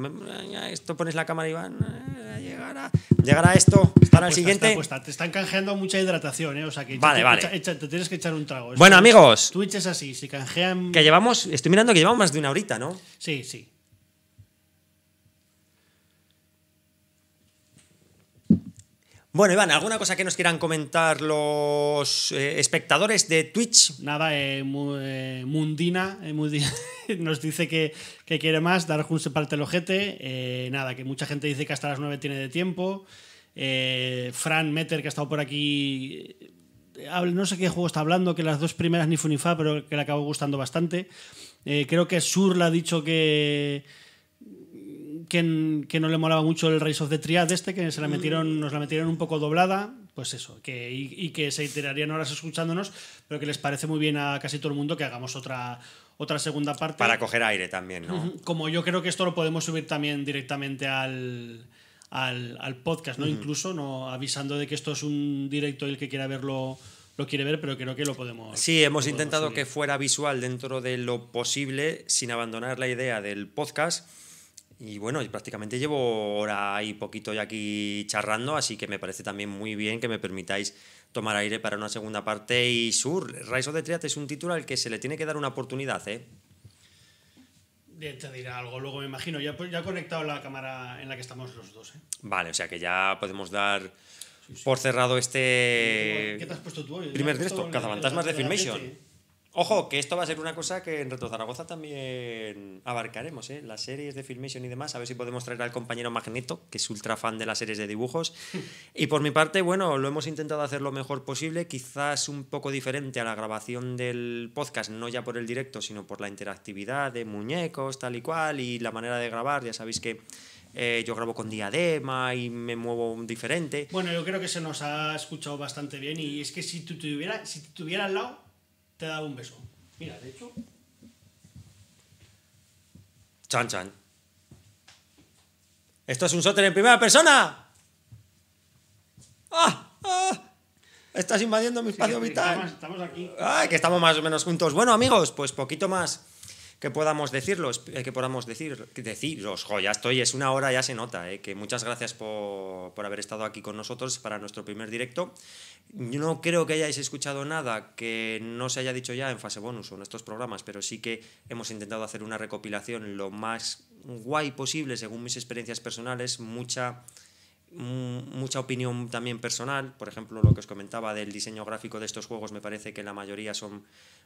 Esto pones la cámara, Iván. Llegará, llegará esto. Para el siguiente. te están canjeando mucha hidratación, ¿eh? O sea que. Vale, vale. te tienes que echar un trago. Bueno, amigos. Twitch es así, si canjean. Que llevamos. Estoy mirando que llevamos más de una horita, ¿no? Sí, sí. Bueno, Iván, ¿alguna cosa que nos quieran comentar los eh, espectadores de Twitch? Nada, eh, eh, Mundina, nos dice que, quiere más, dar se parte el ojete, nada, que mucha gente dice que hasta las 9 tiene de tiempo, Fran Meter, que ha estado por aquí, no sé qué juego está hablando, que las dos primeras ni Funifa, pero que le acabó gustando bastante, creo que Sur le ha dicho que que, no le molaba mucho el Race of the Triad este, que se la mm. metieron, nos la metieron un poco doblada, pues eso, que, y, que se iterarían horas escuchándonos, pero que les parece muy bien a casi todo el mundo que hagamos otra, otra segunda parte. Para coger aire también, ¿no? Como yo creo que esto lo podemos subir también directamente al... Al, podcast, ¿no? Incluso no avisando de que esto es un directo y el que quiera verlo lo quiere ver, pero creo que lo podemos. Sí, hemos intentado que fuera visual dentro de lo posible, sin abandonar la idea del podcast y bueno, prácticamente llevo hora y poquito ya aquí charrando, así que me parece también muy bien que me permitáis tomar aire para una segunda parte. Y Sur, Rise of the Triad es un título al que se le tiene que dar una oportunidad, ¿eh? Te diré algo, luego me imagino. Ya, pues, ya conectado la cámara en la que estamos los dos. ¿eh? Vale, o sea que ya podemos dar por cerrado este. ¿Qué te has puesto tú hoy? Primer texto, Cazafantasmas de Filmation. Ojo, que esto va a ser una cosa que en Retro Zaragoza también abarcaremos, ¿eh? Las series de Filmation y demás, a ver si podemos traer al compañero Magneto, que es ultra fan de las series de dibujos. Y por mi parte, bueno, lo hemos intentado hacer lo mejor posible, quizás un poco diferente a la grabación del podcast, no ya por el directo, sino por la interactividad de muñecos, tal y cual, y la manera de grabar, ya sabéis que... Eh, yo grabo con diadema y me muevo diferente. Bueno, yo creo que se nos ha escuchado bastante bien y es que si tú tuvieras, si te tuviera al lado, te dado un beso. Mira, de hecho. Chan, chan. ¿Esto es un sóter en primera persona? ¡Ah! ah. Estás invadiendo mi espacio vital. estamos aquí. Ay, que estamos más o menos juntos. Bueno, amigos, pues poquito más que podamos decirlos? Eh, que podamos decir, deciros, jo, ya estoy, es una hora, ya se nota, eh, que muchas gracias por, por, haber estado aquí con nosotros para nuestro primer directo. Yo no creo que hayáis escuchado nada que no se haya dicho ya en fase bonus o en estos programas, pero sí que hemos intentado hacer una recopilación lo más guay posible, según mis experiencias personales, mucha mucha opinión también personal, por ejemplo, lo que os comentaba del diseño gráfico de estos juegos, me parece que la mayoría son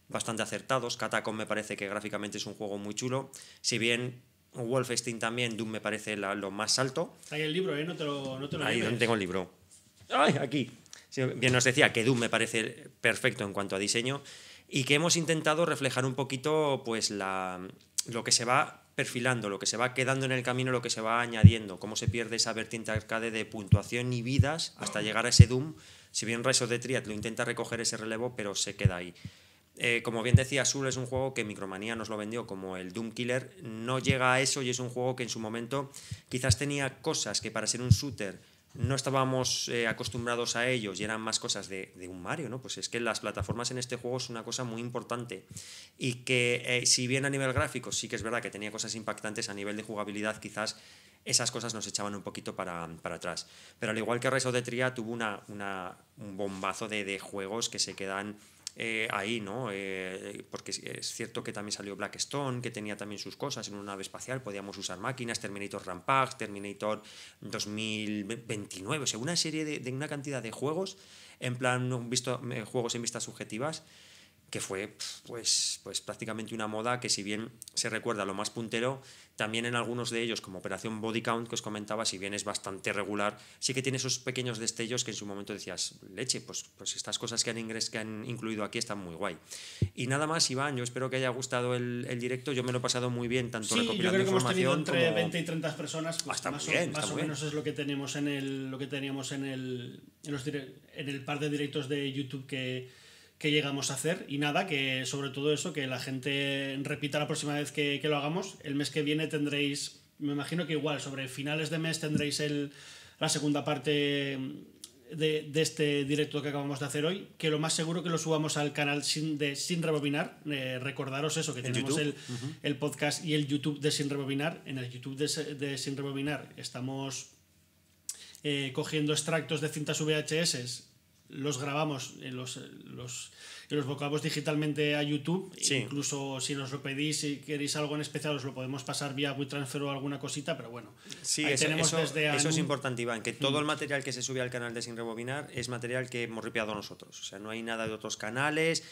bastante acertados. catacom me parece que gráficamente es un juego muy chulo, si bien Wolfenstein también, Doom me parece lo más alto. Ahí el libro, ¿eh? No te lo, no te lo Ahí donde tengo el libro. ¡Ay, aquí! bien, nos decía que Doom me parece perfecto en cuanto a diseño y que hemos intentado reflejar un poquito pues la, lo que se va perfilando, lo que se va quedando en el camino, lo que se va añadiendo, cómo se pierde esa vertiente arcade de puntuación y vidas hasta llegar a ese Doom. Si bien Rise de the Triad lo intenta recoger ese relevo, pero se queda ahí. Eh, como bien decía, azul es un juego que Micromanía nos lo vendió como el Doom Killer. No llega a eso y es un juego que en su momento quizás tenía cosas que para ser un shooter no estábamos eh, acostumbrados a ellos y eran más cosas de, un Mario, ¿no? Pues es que las plataformas en este juego es una cosa muy importante y que eh, si bien a nivel gráfico sí que es verdad que tenía cosas impactantes, a nivel de jugabilidad quizás esas cosas nos echaban un poquito para, atrás. Pero al igual que Rise of the Tria tuvo un bombazo de, de juegos que se quedan eh, ahí, ¿no? Eh, porque es cierto que también salió Blackstone, que tenía también sus cosas en una nave espacial, podíamos usar máquinas, Terminator Rampage, Terminator 2029, o sea, una serie de, de una cantidad de juegos, en plan, visto, eh, juegos en vistas subjetivas, que fue pues, pues prácticamente una moda que si bien se recuerda lo más puntero, también en algunos de ellos, como Operación Body Count que os comentaba, si bien es bastante regular, sí que tiene esos pequeños destellos que en su momento decías, leche, pues, pues estas cosas que han, ingres, que han incluido aquí están muy guay. Y nada más, Iván, yo espero que haya gustado el, directo, yo me lo he pasado muy bien, tanto sí, recopilando yo creo que hemos tenido entre 20 y 30 personas, pues, más, o, menos es lo que tenemos en el, lo que teníamos en el, en el par de directos de YouTube que que llegamos a hacer. Y nada, que sobre todo eso, que la gente repita la próxima vez que, lo hagamos. El mes que viene tendréis, me imagino que igual, sobre finales de mes tendréis el, la segunda parte de, este directo que acabamos de hacer hoy, que lo más seguro que lo subamos al canal sin, de Sin Rebobinar. Eh, recordaros eso, que tenemos el, podcast y el YouTube de Sin Rebobinar. En el YouTube de, de Sin Rebobinar estamos eh, cogiendo extractos de cintas VHS los grabamos en los, los y los vocabos digitalmente a YouTube. Incluso si nos lo pedís, si queréis algo en especial, os lo podemos pasar vía WeTransfer o alguna cosita, pero bueno. Sí, eso, eso, es importante, Iván, que todo el mm. material que se sube al canal de Sin Rebobinar es material que hemos ripiado nosotros. O sea, no hay nada de otros canales.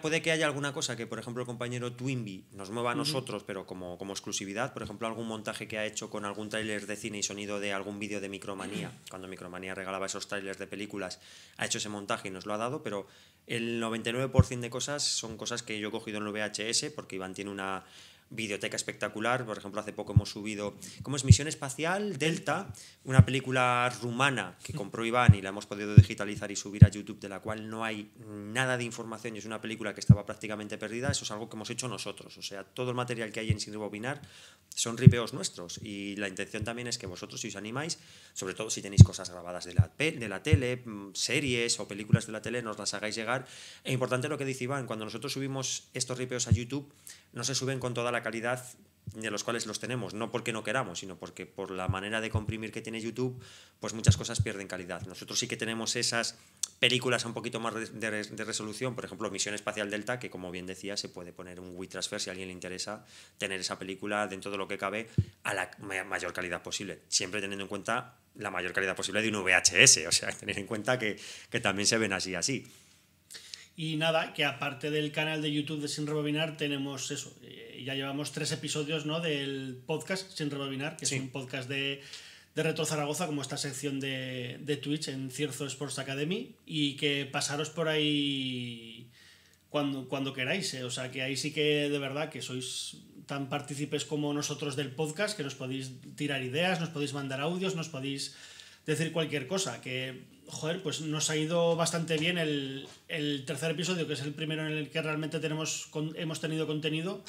puede que haya alguna cosa que, por ejemplo, el compañero Twinby nos mueva a nosotros, pero como, como exclusividad. Por ejemplo, algún montaje que ha hecho con algún tráiler de cine y sonido de algún vídeo de Micromanía. Cuando Micromanía regalaba esos trailers de películas, ha hecho ese montaje y nos lo ha dado, pero el 99% de cosas son cosas que yo he cogido en el VHS, porque Iván tiene una videoteca espectacular. Por ejemplo, hace poco hemos subido, ¿cómo es? Misión Espacial Delta, una película rumana que compró Iván y la hemos podido digitalizar y subir a YouTube, de la cual no hay nada de información y es una película que estaba prácticamente perdida. Eso es algo que hemos hecho nosotros. O sea, todo el material que hay en Sin Rebobinar son ripeos nuestros y la intención también es que vosotros, si os animáis, sobre todo si tenéis cosas grabadas de la, de la tele, mm, series o películas de la tele, nos las hagáis llegar. Es importante lo que dice Iván, cuando nosotros subimos estos ripeos a YouTube, no se suben con toda la calidad de los cuales los tenemos, no porque no queramos, sino porque por la manera de comprimir que tiene YouTube, pues muchas cosas pierden calidad. Nosotros sí que tenemos esas películas un poquito más de, resolución, por ejemplo, Misión Espacial Delta, que como bien decía, se puede poner un Wii Transfer si a alguien le interesa tener esa película dentro de lo que cabe a la mayor calidad posible, siempre teniendo en cuenta la mayor calidad posible de un VHS, o sea, tener en cuenta que, que también se ven así, así. Y nada, que aparte del canal de YouTube de Sin Rebobinar, tenemos eso. Eh, ya llevamos tres episodios del podcast Sin Rebobinar, que es un podcast de, de Retro Zaragoza, como esta sección de, de Twitch en Cierzo Sports Academy. Y que pasaros por ahí cuando, cuando queráis. Eh. O sea, que ahí sí que de verdad que sois tan partícipes como nosotros del podcast, que nos podéis tirar ideas, nos podéis mandar audios, nos podéis decir cualquier cosa. Que joder, pues nos ha ido bastante bien el, tercer episodio, que es el primero en el que realmente tenemos, hemos tenido contenido.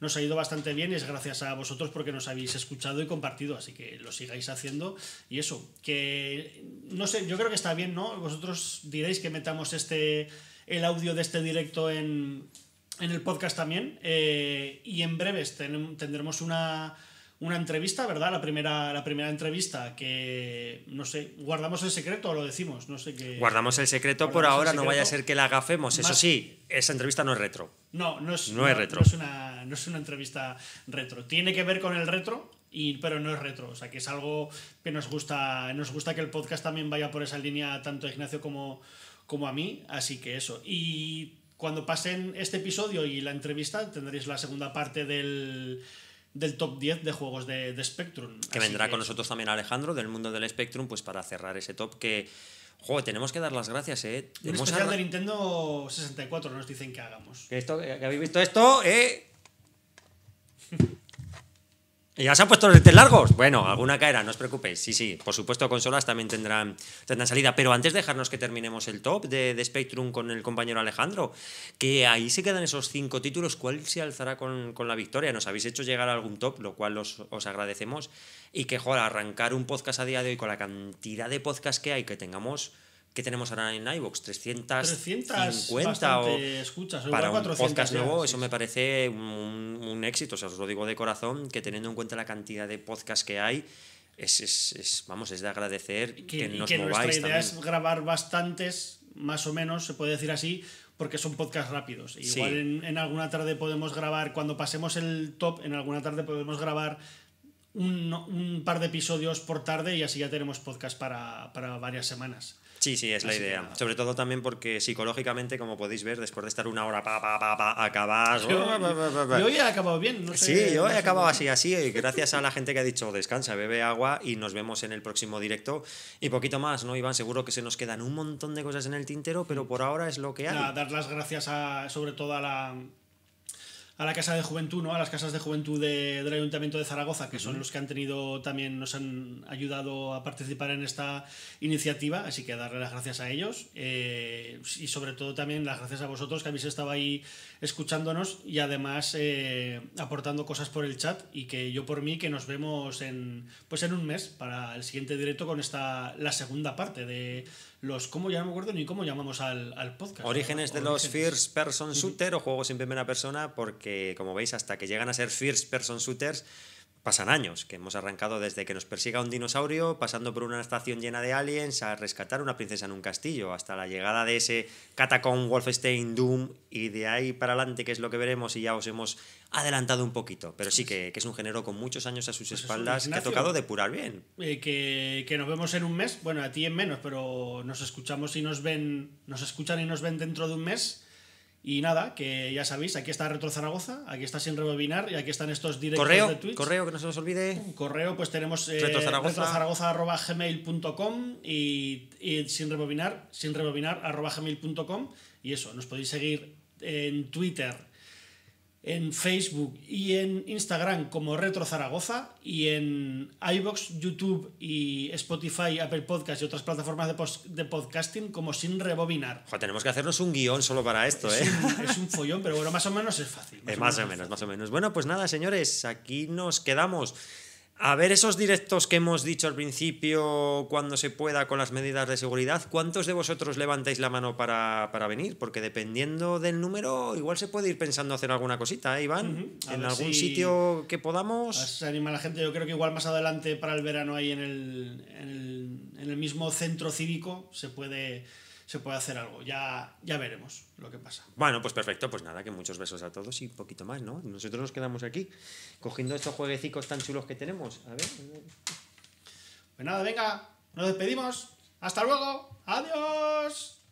Nos ha ido bastante bien y es gracias a vosotros porque nos habéis escuchado y compartido, así que lo sigáis haciendo. Y eso, que no sé, yo creo que está bien, ¿no? Vosotros diréis que metamos este el audio de este directo en, el podcast también. Eh, y en breves tendremos una, una entrevista, ¿verdad? La primera, la primera entrevista que, no sé, guardamos el secreto o lo decimos, no sé qué. Guardamos el secreto por ahora, no vaya a ser que la agafemos. Eso sí, esa entrevista no es retro. No, no es, retro. No es, una, entrevista retro. Tiene que ver con el retro, y, pero no es retro, o sea que es algo que nos gusta, nos gusta que el podcast también vaya por esa línea tanto a Ignacio como, como a mí, así que eso. Y cuando pasen este episodio y la entrevista tendréis la segunda parte del, del top 10 de juegos de, de Spectrum. Que vendrá con nosotros también Alejandro del mundo del Spectrum, pues para cerrar ese top que... Joder, tenemos que dar las gracias, ¿eh? Un especial de Nintendo 64 nos dicen que hagamos. Que, esto, eh, que habéis visto esto, ¿eh? ya se han puesto los lentes largos? Bueno, alguna caerá, no os preocupéis. Sí, sí, por supuesto, consolas también tendrán, tendrán salida. Pero antes de dejarnos que terminemos el top de, de, Spectrum con el compañero Alejandro, que ahí se quedan esos cinco títulos, ¿cuál se alzará con, con la victoria? Nos habéis hecho llegar a algún top, lo cual os, os agradecemos. Y que, joder, arrancar un podcast a día de hoy con la cantidad de podcasts que hay, que tengamos ¿Qué tenemos ahora en iVoox? 350 o escuchas, para 400, un podcast nuevo, eso me parece un, éxito, o sea, os lo digo de corazón, que teniendo en cuenta la cantidad de podcasts que hay, es, vamos, es de agradecer que, nos mováis Nuestra idea es grabar bastantes, más o menos, se puede decir así, porque son podcasts rápidos. Igual en, alguna tarde podemos grabar, cuando pasemos el top, en alguna tarde podemos grabar un, par de episodios por tarde y así ya tenemos podcast para, para varias semanas. Sí, sí, es la idea. Sobre todo también porque psicológicamente, como podéis ver, después de estar una hora pa, pa, pa, pa acabas. Yo, ya he acabado bien, no sé. Sí, yo he acabado así, así. Y gracias a la gente que ha dicho descansa, bebe agua y nos vemos en el próximo directo. Y poquito más, ¿no, Iván? Seguro que se nos quedan un montón de cosas en el tintero, pero mm. por ahora es lo que hay. dar las gracias a, sobre todo a la a la casa de juventud, ¿no? A las casas de juventud del Ayuntamiento de Zaragoza, que son los que han tenido también, nos han ayudado a participar en esta iniciativa, así que darle las gracias a ellos eh, y sobre todo también las gracias a vosotros que habéis estado ahí escuchándonos y además eh, aportando cosas por el chat y que yo por mí que nos vemos en, pues en un mes para el siguiente directo con esta, la segunda parte de los cómo ya no me acuerdo ni cómo llamamos al, al podcast. Orígenes de los First Person Shooter o juegos en primera persona, porque como veis, hasta que llegan a ser First Person Shooters pasan años, que hemos arrancado desde que nos persiga un dinosaurio, pasando por una estación llena de aliens, a rescatar una princesa en un castillo, hasta la llegada de ese Catacomb, Wolfenstein, Doom, y de ahí para adelante, que es lo que veremos, y ya os hemos adelantado un poquito. Pero sí que, es un género con muchos años a sus pues espaldas, que ha tocado depurar bien. Eh, que, que, nos vemos en un mes, bueno, a ti en menos, pero nos escuchamos y nos ven, nos escuchan y nos ven dentro de un mes y nada, que ya sabéis, aquí está Retro Zaragoza, aquí está Sin Rebobinar y aquí están estos directos de Twitch. Correo, que no se nos olvide. Correo, pues tenemos eh, Zaragoza retrozaragoza.gmail.com y, y sin rebobinar, sin rebobinar, arroba gmail.com. Y eso, nos podéis seguir en Twitter, en Facebook y en Instagram como Retro Zaragoza y en iBox, YouTube y Spotify, Apple Podcast y otras plataformas de, podcasting como sin rebobinar. tenemos que hacernos un guión solo para esto, es ¿eh? Un, es un follón, pero bueno, más o menos es fácil. Más, eh, o, menos más o menos. Bueno, pues nada, señores, aquí nos quedamos a ver esos directos que hemos dicho al principio, cuando se pueda, con las medidas de seguridad, ¿cuántos de vosotros levantáis la mano para, venir? Porque dependiendo del número, igual se puede ir pensando hacer alguna cosita, ¿eh, Iván? En algún sitio que podamos. Se anima a la gente, yo creo que igual más adelante para el verano ahí en el, en el mismo centro cívico se puede se puede hacer algo. Ya, ya veremos lo que pasa. Bueno, pues perfecto. Pues nada, que muchos besos a todos y poquito más, ¿no? Nosotros nos quedamos aquí cogiendo estos jueguecitos tan chulos que tenemos. A ver. Pues nada, venga, nos despedimos. Hasta luego. Adiós.